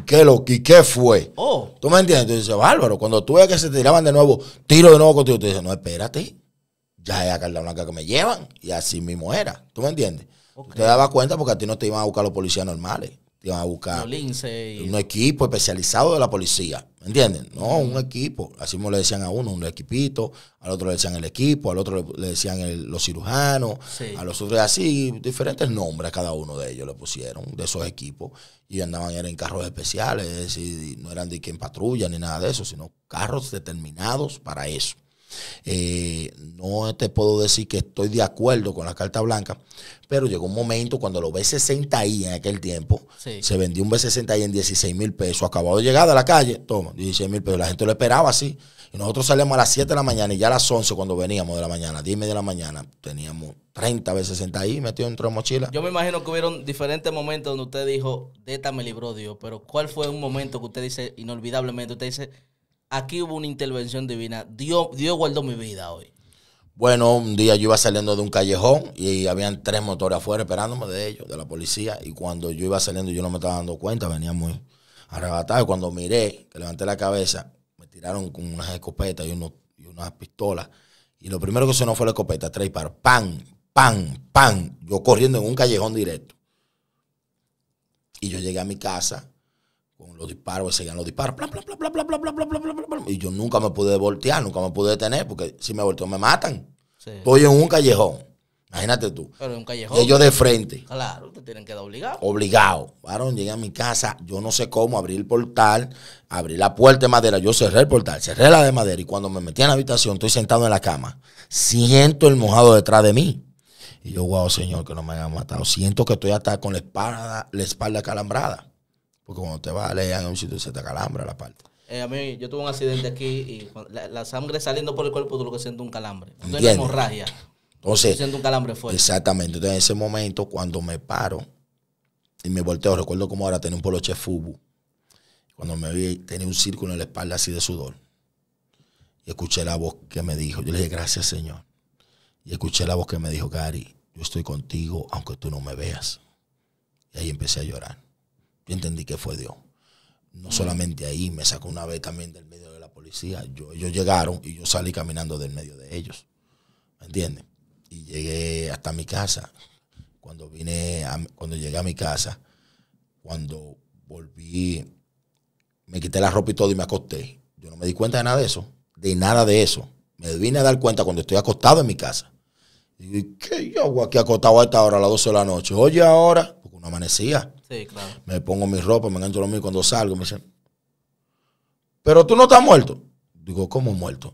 ¿Qué, lo, qué fue? Oh. ¿Tú me entiendes? Tú dices, bárbaro, cuando tú ves que se tiraban de nuevo, tiro de nuevo contigo, tú dices, no, espérate, ya es acá la Blanca que me llevan. Y así mismo era, ¿tú me entiendes? Usted te daba cuenta porque a ti no te iban a buscar los policías normales iban a buscar un equipo especializado de la policía. ¿Me entienden? No, un equipo. Así como le decían a uno, un equipito, al otro le decían el equipo, al otro le, decían los cirujanos, a los otros así, diferentes nombres cada uno de ellos le pusieron, de esos equipos. Y andaban en carros especiales, es decir, no eran de quien patrulla ni nada de eso, sino carros determinados para eso. Eh, no te puedo decir que estoy de acuerdo con la carta blanca, pero llegó un momento cuando los B60i en aquel tiempo, se vendió un B60i en 16 mil pesos, acabado de llegar a la calle, toma, 16 mil pesos, la gente lo esperaba así. Y nosotros salíamos a las 7 de la mañana y ya a las 11 cuando veníamos de la mañana, 10 de la mañana, teníamos 30 b 60 i metido dentro de mochila. Yo me imagino que hubieron diferentes momentos donde usted dijo, de me libró Dios, pero ¿cuál fue un momento que usted dice inolvidablemente? Usted dice, aquí hubo una intervención divina. Dios, guardó mi vida hoy. Bueno, un día yo iba saliendo de un callejón y habían tres motores afuera esperándome de ellos, de la policía. Y cuando yo iba saliendo, yo no me estaba dando cuenta, venía muy arrebatado. Y cuando miré, levanté la cabeza, me tiraron con unas escopetas y, unas pistolas. Y lo primero que se sonó fue la escopeta, tres par pan, ¡Pam! ¡Pam! Yo corriendo en un callejón directo. Y yo llegué a mi casa con los disparos, seguían los disparos, y yo nunca me pude voltear, nunca me pude detener, porque si me volteo me matan. Estoy en un callejón. Imagínate tú. Pero en un callejón. Ellos de frente. Claro, te tienen que dar obligado. Obligado. Varón, llegué a mi casa, yo no sé cómo, abrir el portal, abrir la puerta de madera, yo cerré el portal, cerré la de madera y cuando me metí en la habitación, estoy sentado en la cama, siento el mojado detrás de mí. Y yo, guau señor, que no me hayan matado. Siento que estoy hasta con la espalda, la espalda calambrada. Porque cuando te vas a leer en un sitio se te calambra la parte. Eh, a mí, yo tuve un accidente aquí y la, sangre saliendo por el cuerpo, tú lo que sientes un calambre. No una hemorragia. Entonces, siento un calambre fuerte. Exactamente. Entonces, en ese momento, cuando me paro y me volteo, recuerdo como ahora tenía un poloche fubu. Cuando me vi, tenía un círculo en la espalda así de sudor. Y escuché la voz que me dijo. Yo le dije, gracias, Señor. Y escuché la voz que me dijo, Gary, yo estoy contigo aunque tú no me veas. Y ahí empecé a llorar. Yo entendí que fue Dios. No solamente ahí, me sacó una vez también del medio de la policía. Yo, ellos llegaron y yo salí caminando del medio de ellos. ¿Me entiendes? Y llegué hasta mi casa. Cuando vine, cuando llegué a mi casa, cuando volví, me quité la ropa y todo y me acosté. Yo no me di cuenta de nada de eso. De nada de eso. Me vine a dar cuenta cuando estoy acostado en mi casa. Y ¿qué hago aquí acostado a esta hora, a las 12 de la noche? Oye, ahora, porque no amanecía. Sí, claro. Me pongo mi ropa, me engancho lo mío. Cuando salgo, me dicen, pero tú no estás muerto. Digo, ¿cómo muerto?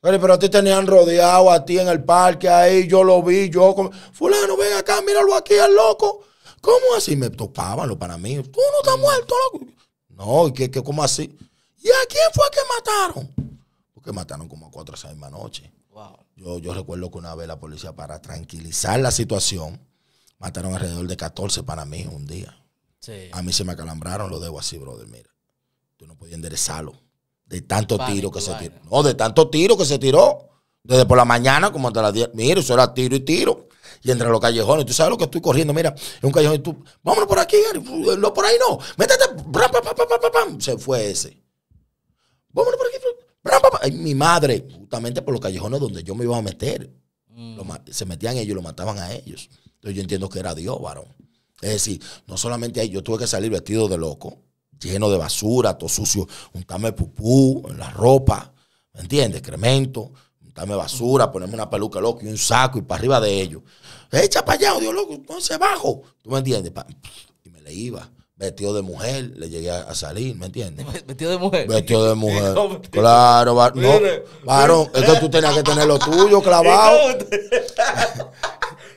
Pero, a ti tenían rodeado a ti en el parque, ahí yo lo vi, yo. Como, Fulano, ven acá, míralo aquí, al loco. ¿Cómo así? Me topaban lo para mí. Tú no estás muerto, loco. No, ¿qué, qué, ¿cómo así? ¿Y a quién fue que mataron? Porque mataron como a cuatro esa misma noche. Wow. Yo, yo recuerdo que una vez la policía, para tranquilizar la situación, Mataron alrededor de 14 para mí un día. A mí se me acalambraron Lo debo así, brother. Mira, tú no podías enderezarlo. De tanto tiro que se tiró. No, de tanto tiro que se tiró. Desde por la mañana como hasta las 10. Mira, eso era tiro y tiro. Y entre los callejones, tú sabes lo que estoy corriendo. Mira, en un callejón y tú, vámonos por aquí, no por ahí no. Métete, Se fue ese. Vámonos por aquí. mi madre, justamente por los callejones donde yo me iba a meter. Mm. se metían ellos y lo mataban a ellos. Entonces yo entiendo que era Dios, varón. Es decir, no solamente ahí, yo tuve que salir vestido de loco, lleno de basura, todo sucio, untarme pupú en la ropa, ¿me entiendes? Cremento, untarme basura, ponerme una peluca loca y un saco y para arriba de ellos. Echa para allá, Dios loco, se bajo. ¿Tú me entiendes? Y me le iba vestido de mujer, le llegué a salir, ¿me entiendes? Vestido de mujer. Vestido de mujer. claro, varón. es tú tenías que tener lo tuyo clavado.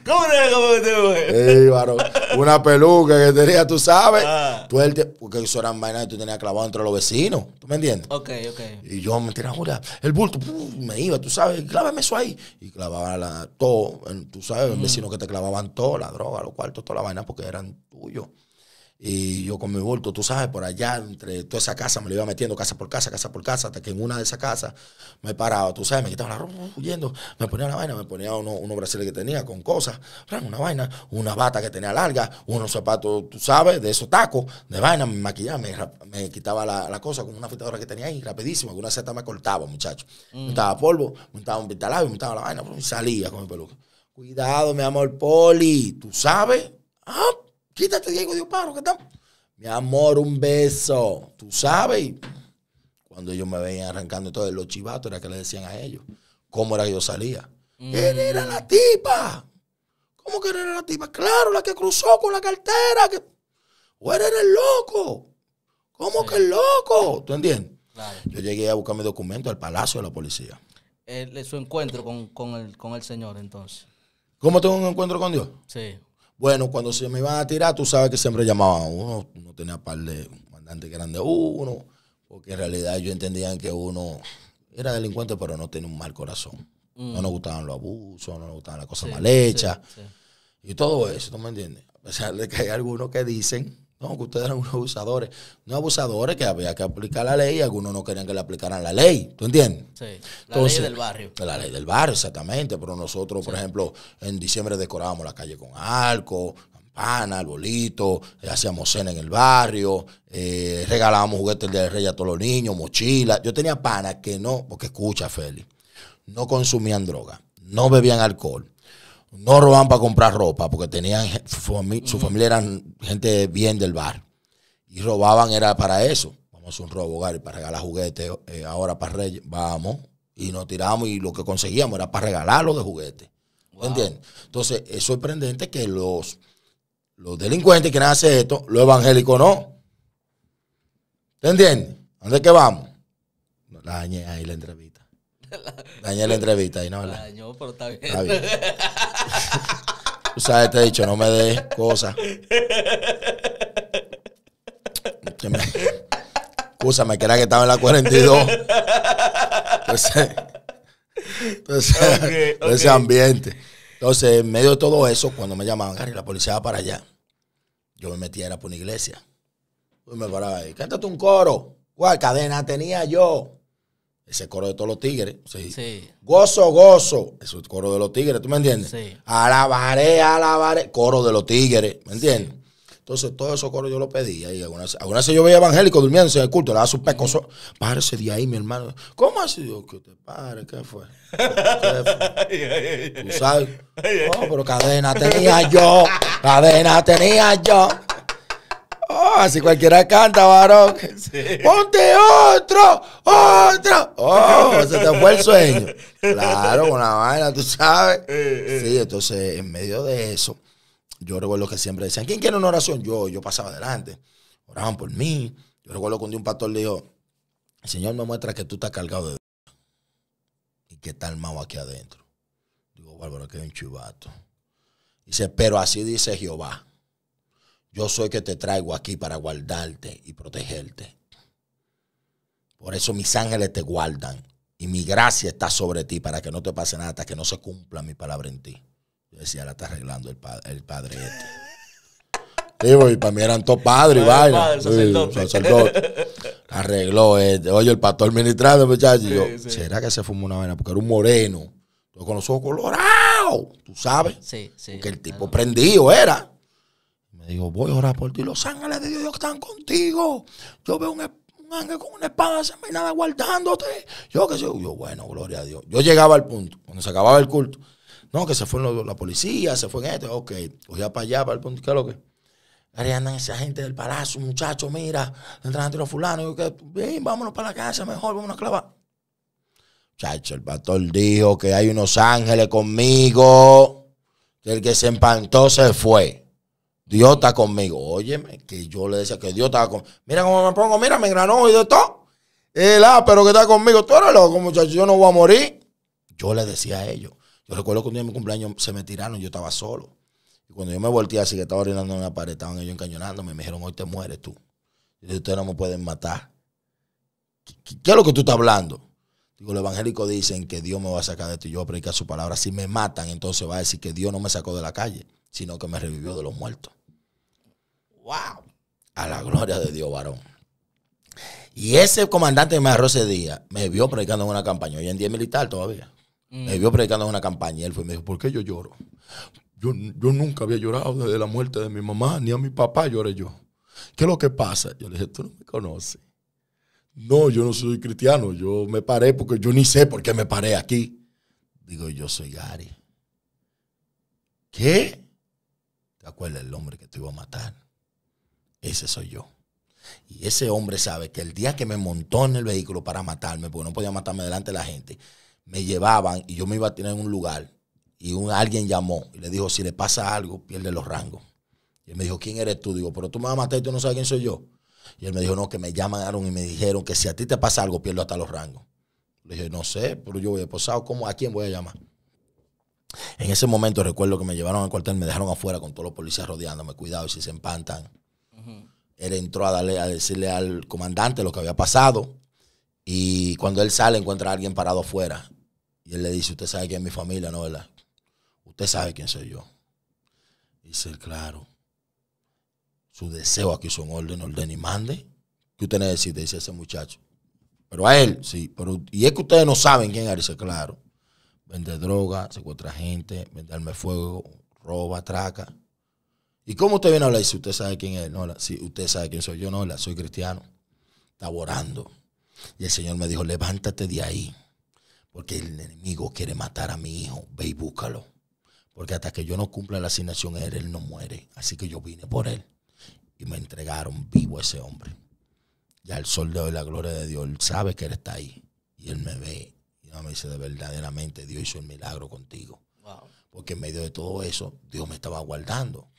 ¿Cómo te varón. Una peluca que tenía, tú sabes. Ah. porque eso eran vainas que tú tenías clavado entre los vecinos. ¿Tú me entiendes? Ok, ok. Y yo me tiraba, el bulto, me iba, tú sabes, clávame eso ahí. Y clavaba la, todo, tú sabes, mm. vecinos que te clavaban todo, la droga, los cuartos, toda la vaina, porque eran tuyos. Y yo con mi bulto, tú sabes, por allá, entre toda esa casa, me lo iba metiendo casa por casa, casa por casa, hasta que en una de esas casas me paraba, tú sabes, me quitaba la ropa, huyendo, me ponía la vaina, me ponía unos uno brasileños que tenía con cosas, una vaina, una bata que tenía larga, unos zapatos, tú sabes, de esos tacos, de vaina, me maquillaba, me, quitaba la, cosa con una afeitadora que tenía ahí, rapidísimo, alguna seta me cortaba, muchacho. Me mm. estaba polvo, me un pintalabio, me montaba la vaina, y salía con mi peluca. Cuidado, mi amor, poli, tú sabes, ah, Quítate, Diego Dios paro, qué tal, Mi amor, un beso. Tú sabes. Cuando ellos me venían arrancando todo, los chivatos era que le decían a ellos cómo era que yo salía. Mm. Él era la tipa. ¿Cómo que era la tipa? Claro, la que cruzó con la cartera. Que... O era el loco. ¿Cómo que el loco? ¿Tú entiendes? Yo llegué a buscar mi documento al Palacio de la Policía. El, su encuentro con, el, con el Señor, entonces. ¿Cómo tengo un encuentro con Dios? Sí. Bueno, cuando se me iban a tirar, tú sabes que siempre llamaban a uno, No tenía par de mandantes que uno, porque en realidad yo entendían que uno era delincuente, pero no tenía un mal corazón. No mm. nos gustaban los abusos, no nos gustaban las cosas mal hechas. Y todo eso, ¿tú me entiendes? A pesar de que hay algunos que dicen no, que ustedes eran unos abusadores. No abusadores que había que aplicar la ley y algunos no querían que le aplicaran la ley. ¿Tú entiendes? Sí. La ley del barrio. La ley del barrio, exactamente. Pero nosotros, por ejemplo, en diciembre decorábamos la calle con arco, campana, arbolito, eh, hacíamos cena en el barrio, eh, regalábamos juguetes de rey a todos los niños, mochilas. Yo tenía panas que no, porque escucha, Félix, no consumían droga, no bebían alcohol, no roban para comprar ropa, porque tenían su, familia, eran gente bien del bar. Y robaban era para eso. Vamos a un robo, Gary, para regalar juguetes eh, ahora para Reyes. Vamos. Y nos tiramos y lo que conseguíamos era para regalarlo de juguete. Entonces, es sorprendente que los, los delincuentes que hacer esto, lo evangélico no. ¿Te entiendes? ¿Dónde que vamos? La ahí la entrevista. Dañé la entrevista y no la. Dañó, pero está bien. Tú sabes, te he dicho, no me des cosas. Escúchame, que era que estaba en la 42. Entonces, ese ambiente. Entonces, en medio de todo eso, cuando me llamaban, la policía va para allá. Yo me metía, era por una iglesia. Y me paraba ahí, cántate un coro. ¿Cuál cadena tenía yo? Ese coro de todos los tigres. Sí. Gozo, gozo. Es el coro de los tigres, ¿tú me entiendes? Sí. Alabaré, alabaré. Coro de los tigres, ¿me entiendes? Entonces, todos esos coros yo los pedía. Y algunas, algunas veces yo veía evangélico durmiendo en el culto, le daba su peco. Párese de ahí, mi hermano. ¿Cómo así? sido que te pare, ¿qué fue? ¿Qué fue? ¿Tú sabes? No, pero cadena tenía yo. Cadena tenía yo así ah, cualquiera canta, varón. Ponte otro, otro. Oh, se te fue el sueño. Claro, con la vaina, tú sabes. Sí, entonces, en medio de eso, yo recuerdo que siempre decían, ¿quién quiere una oración? Yo, yo pasaba adelante. Oraban por mí. Yo recuerdo que un pastor le dijo, el Señor me muestra que tú estás cargado de... ¿Y que tal mao aquí adentro? Digo, bárbaro, que es un chivato. Dice, pero así dice Jehová. Yo soy que te traigo aquí para guardarte y protegerte. Por eso mis ángeles te guardan y mi gracia está sobre ti para que no te pase nada hasta que no se cumpla mi palabra en ti. Yo decía, la está arreglando el, el padre este. Digo, y para mí eran todos padres y sacerdote. Arregló este. Oye, el pastor ministrando, muchachos. ¿será que se fumó una vaina? Porque era un moreno. con los ojos colorados, tú sabes. Sí, sí. Porque el tipo prendido era digo, voy a orar por ti. Los ángeles de Dios están contigo. Yo veo un, ángel con una espada nada guardándote. Yo que sé. Yo, bueno, gloria a Dios. Yo llegaba al punto, cuando se acababa el culto. No, que se fue la, la policía, se fue en este. Ok, cogía para allá, para el punto. ¿Qué es lo que? Ahí andan esa gente del palacio, muchachos, mira, entran a los fulano Yo, bien, vámonos para la casa, mejor, vamos a clavar. Chacho, el pastor dijo que hay unos ángeles conmigo. el que se empantó se fue. Dios está conmigo. Óyeme, que yo le decía que Dios estaba conmigo. Mira cómo me pongo, mira, me engranó y de todo. Ah, pero que está conmigo. Tú eres loco, muchacho, yo no voy a morir. Yo le decía a ellos. Yo recuerdo que un día en mi cumpleaños se me tiraron, yo estaba solo. Y cuando yo me volteé así que estaba orinando en la pared, estaban ellos encañonándome. Me dijeron, hoy te mueres tú. Y ustedes no me pueden matar. ¿Qué, qué, es lo que tú estás hablando? Digo, los evangélicos dicen que Dios me va a sacar de esto yo voy a su palabra. Si me matan, entonces va a decir que Dios no me sacó de la calle, sino que me revivió de los muertos. ¡Wow! A la gloria de Dios, varón. Y ese comandante me agarró día, me vio predicando en una campaña. Hoy en día es militar todavía. Mm. Me vio predicando en una campaña. él fue y me dijo, ¿por qué yo lloro? Yo, nunca había llorado desde la muerte de mi mamá, ni a mi papá lloré yo. ¿Qué es lo que pasa? Yo le dije, tú no me conoces. No, yo no soy cristiano. Yo me paré porque yo ni sé por qué me paré aquí. Digo, yo soy Gary. ¿Qué? ¿Te acuerdas el hombre que te iba a matar? ese soy yo. Y ese hombre sabe que el día que me montó en el vehículo para matarme, porque no podía matarme delante de la gente, me llevaban y yo me iba a tener en un lugar y un, alguien llamó y le dijo, si le pasa algo, pierde los rangos. Y él me dijo, ¿quién eres tú? Digo, pero tú me vas a matar y tú no sabes quién soy yo. Y él me dijo, no, que me llamaron y me dijeron que si a ti te pasa algo, pierdo hasta los rangos. Le dije, no sé, pero yo voy esposado, ¿cómo? ¿A quién voy a llamar? En ese momento recuerdo que me llevaron al cuartel, me dejaron afuera con todos los policías rodeándome, cuidado, si se empantan, él entró a, darle, a decirle al comandante lo que había pasado. Y cuando él sale, encuentra a alguien parado afuera. Y él le dice, usted sabe quién es mi familia, ¿no? ¿verdad? Usted sabe quién soy yo. Dice claro. Su deseo aquí son orden, orden y mande. ¿Qué usted necesita? Dice ese muchacho. Pero a él, sí. y es que ustedes no saben quién es. Dice, claro. Vende droga, secuestra gente, vende arma fuego, roba, atraca. ¿Y cómo usted viene a hablar? Y si usted sabe quién es No, si usted sabe quién soy yo, No, la soy cristiano. Estaba orando. Y el Señor me dijo, levántate de ahí, porque el enemigo quiere matar a mi hijo, ve y búscalo. Porque hasta que yo no cumpla la asignación él, él no muere. Así que yo vine por él. Y me entregaron vivo a ese hombre. Ya el sol de la gloria de Dios, él sabe que él está ahí. Y él me ve. Y no me dice, de verdaderamente, Dios hizo el milagro contigo. Porque en medio de todo eso, Dios me estaba guardando.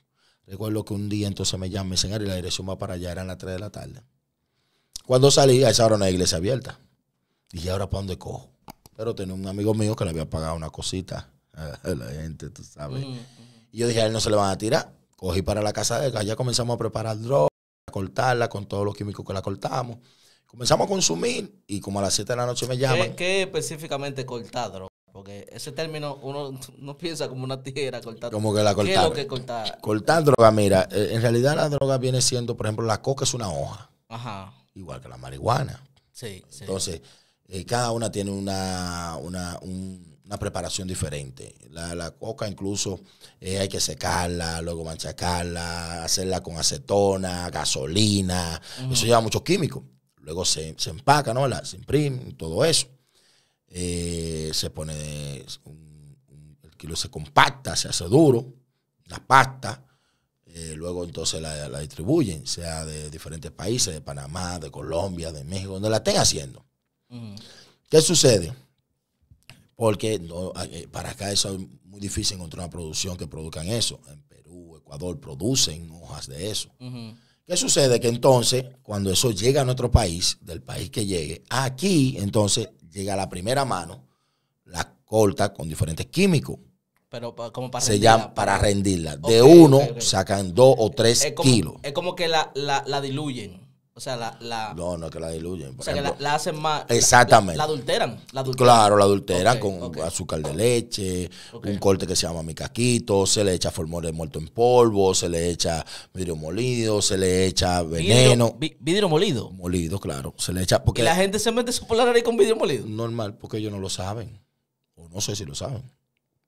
Recuerdo que un día entonces me llamé mi y la dirección va para allá, eran las 3 de la tarde. Cuando salí, a esa hora una iglesia abierta. Dije, ahora para dónde cojo. Pero tenía un amigo mío que le había pagado una cosita a la gente, tú sabes. Mm, y yo dije, a él no se le van a tirar. Cogí para la casa de él. Allá comenzamos a preparar droga, a cortarla con todos los químicos que la cortamos. Comenzamos a consumir y como a las 7 de la noche me llaman. ¿Qué, qué específicamente cortar droga? Porque ese término uno no piensa como una tijera cortando. Como que la cortar. cortar? droga, mira, eh, en realidad la droga viene siendo, por ejemplo, la coca es una hoja. Ajá. Igual que la marihuana. Sí, sí. Entonces, eh, cada una tiene una, preparación diferente. La, coca incluso eh, hay que secarla, luego manchacarla, hacerla con acetona, gasolina. Eso lleva muchos químicos. Luego se, se empaca, ¿no? La, se imprime, todo eso eh, se pone, el kilo se compacta, se hace duro, la pasta, eh, luego entonces la, distribuyen, sea de diferentes países, de Panamá, de Colombia, de México, donde la estén haciendo. ¿Qué sucede? Porque eh, para acá eso es muy difícil encontrar una producción que produzcan eso. En Perú, Ecuador producen hojas de eso. ¿Qué sucede? Que entonces, cuando eso llega a nuestro país, del país que llegue, aquí entonces llega a la primera mano, la corta con diferentes químicos. Pero como para Se llama para rendirla. de uno sacan dos o tres kilos. Es como que la, la, la diluyen. O sea, la, la. no, no es que la diluyen. o sea, que la, hacen más. Exactamente. La, la adulteran, Claro, la adulteran con azúcar de leche, un corte que se llama micaquito, se le echa formol de muerto en polvo, se le echa vidrio molido, se le echa veneno. ¿Vidrio, molido? Molido, claro. Se le echa. Porque ¿Y la gente se mete su polar ahí con vidrio molido? Normal, porque ellos no lo saben. O no sé si lo saben,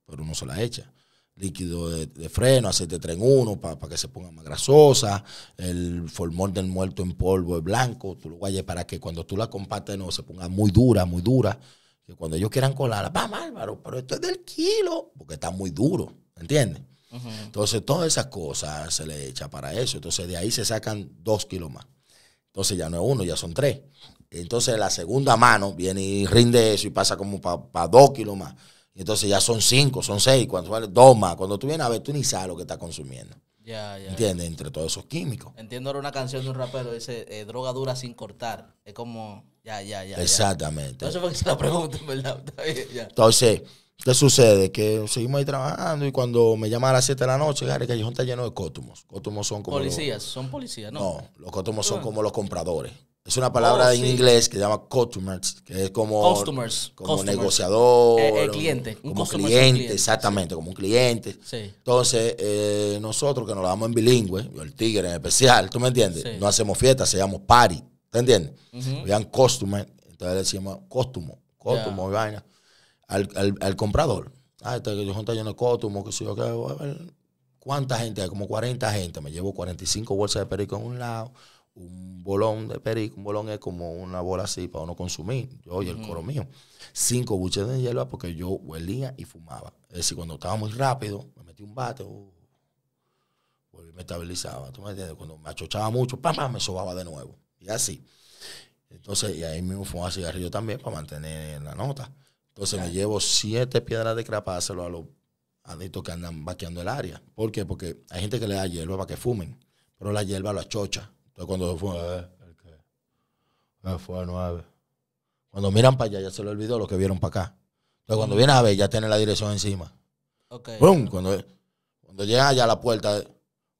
pero uno se la echa líquido de, freno, aceite tren uno, 1 para que se ponga más grasosa, el formol del muerto en polvo es blanco, tú lo para que cuando tú la compartes no se ponga muy dura, muy dura, que cuando ellos quieran colarla, va Álvaro, pero esto es del kilo, porque está muy duro, ¿entiendes? Entonces todas esas cosas se le echa para eso, entonces de ahí se sacan dos kilos más, entonces ya no es uno, ya son tres, entonces la segunda mano viene y rinde eso y pasa como para dos kilos más. Y entonces ya son cinco, son seis, cuando vale, dos más. Cuando tú vienes a ver, tú ni sabes lo que estás consumiendo. Ya, ya. ¿Entiendes? Entre todos esos químicos. Entiendo era una canción de un rapero dice, eh, droga dura sin cortar. Es como, ya, ya, ya. Exactamente. Eso fue la ¿verdad? Entonces, ¿qué sucede? Que seguimos ahí trabajando y cuando me llaman a las 7 de la noche, el callejón está lleno de cótumos. Cótumos son como... Policías, son policías, ¿no? No, los cótumos son ah. como los compradores. Es una palabra oh, en inglés que se llama customers, que es como, como negociador. Eh, eh, cliente. como cliente, exactamente, como un cliente. Entonces, eh, nosotros que nos la damos en bilingüe, el tigre en especial, ¿tú me entiendes? No hacemos fiestas, se llama party, ¿te entiendes? Vean customer, entonces le decimos costumo, costumo y vaina. Al, comprador. Ah, este que yo junto lleno de costumo, que si yo, ¿cuánta gente hay? Como 40 gente. Me llevo 45 bolsas de perico en un lado un bolón de perico, un bolón es como una bola así para uno consumir, yo y el coro mío. Cinco buches de hierba porque yo huelía y fumaba. Es decir, cuando estaba muy rápido, me metí un bate, uh, me estabilizaba. ¿Tú me entiendes? Cuando me achochaba mucho, pam, me sobaba de nuevo. Y así. Entonces, y ahí mismo fumaba cigarrillo también para mantener la nota. Entonces me llevo siete piedras de hacerlo a los adictos que andan vaqueando el área. ¿Por qué? Porque hay gente que le da hierba para que fumen, pero la hierba lo achocha. Entonces cuando fue, el que fue nueve. Cuando miran para allá, ya se le olvidó lo que vieron para acá. Entonces cuando vienen a ver, ya tiene la dirección encima. Okay. Cuando, cuando llega allá a la puerta,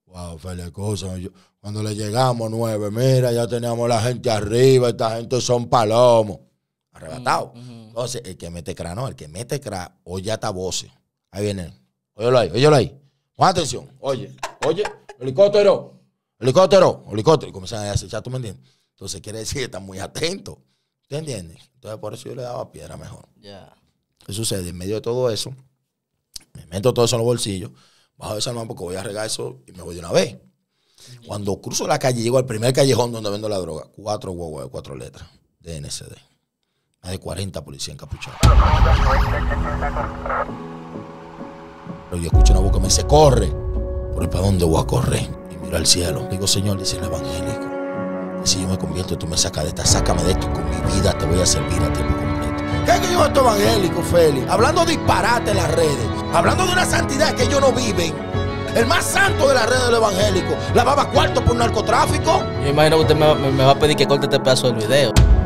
wow, feliz cosa. Cuando le llegamos nueve, mira, ya teníamos la gente arriba, esta gente son palomos. Arrebatado. Entonces, el que mete cra, no, el que mete cra, oye hasta voces. Ahí viene. Óyelo ahí, óyelo ahí. Pon atención. Oye, oye, helicóptero helicóptero, helicóptero. Y comienzan a ya, ¿tú me entiendes? Entonces quiere decir que están muy atentos. ¿Te entiendes? Entonces por eso yo le daba piedra mejor. Ya. ¿Qué sucede? En medio de todo eso, me meto todo eso en los bolsillos, bajo de salmón porque voy a regar eso y me voy de una vez. Cuando cruzo la calle, llego al primer callejón donde vendo la droga. Cuatro huevos de cuatro letras de NCD. Más de 40 policías encapuchados. Pero yo escucho una voz que me dice, corre. Pero ¿para dónde voy a correr? miro al cielo. Digo, Señor, dice el evangélico, si yo me convierto, tú me sacas de esta, sácame de esto con mi vida te voy a servir a tiempo completo. ¿Qué es que yo estoy evangélico, Félix? Hablando disparate en las redes, hablando de una santidad que ellos no viven. El más santo de las redes del evangélico, lavaba cuarto por narcotráfico. Yo imagino que usted me, me va a pedir que corte este pedazo del video.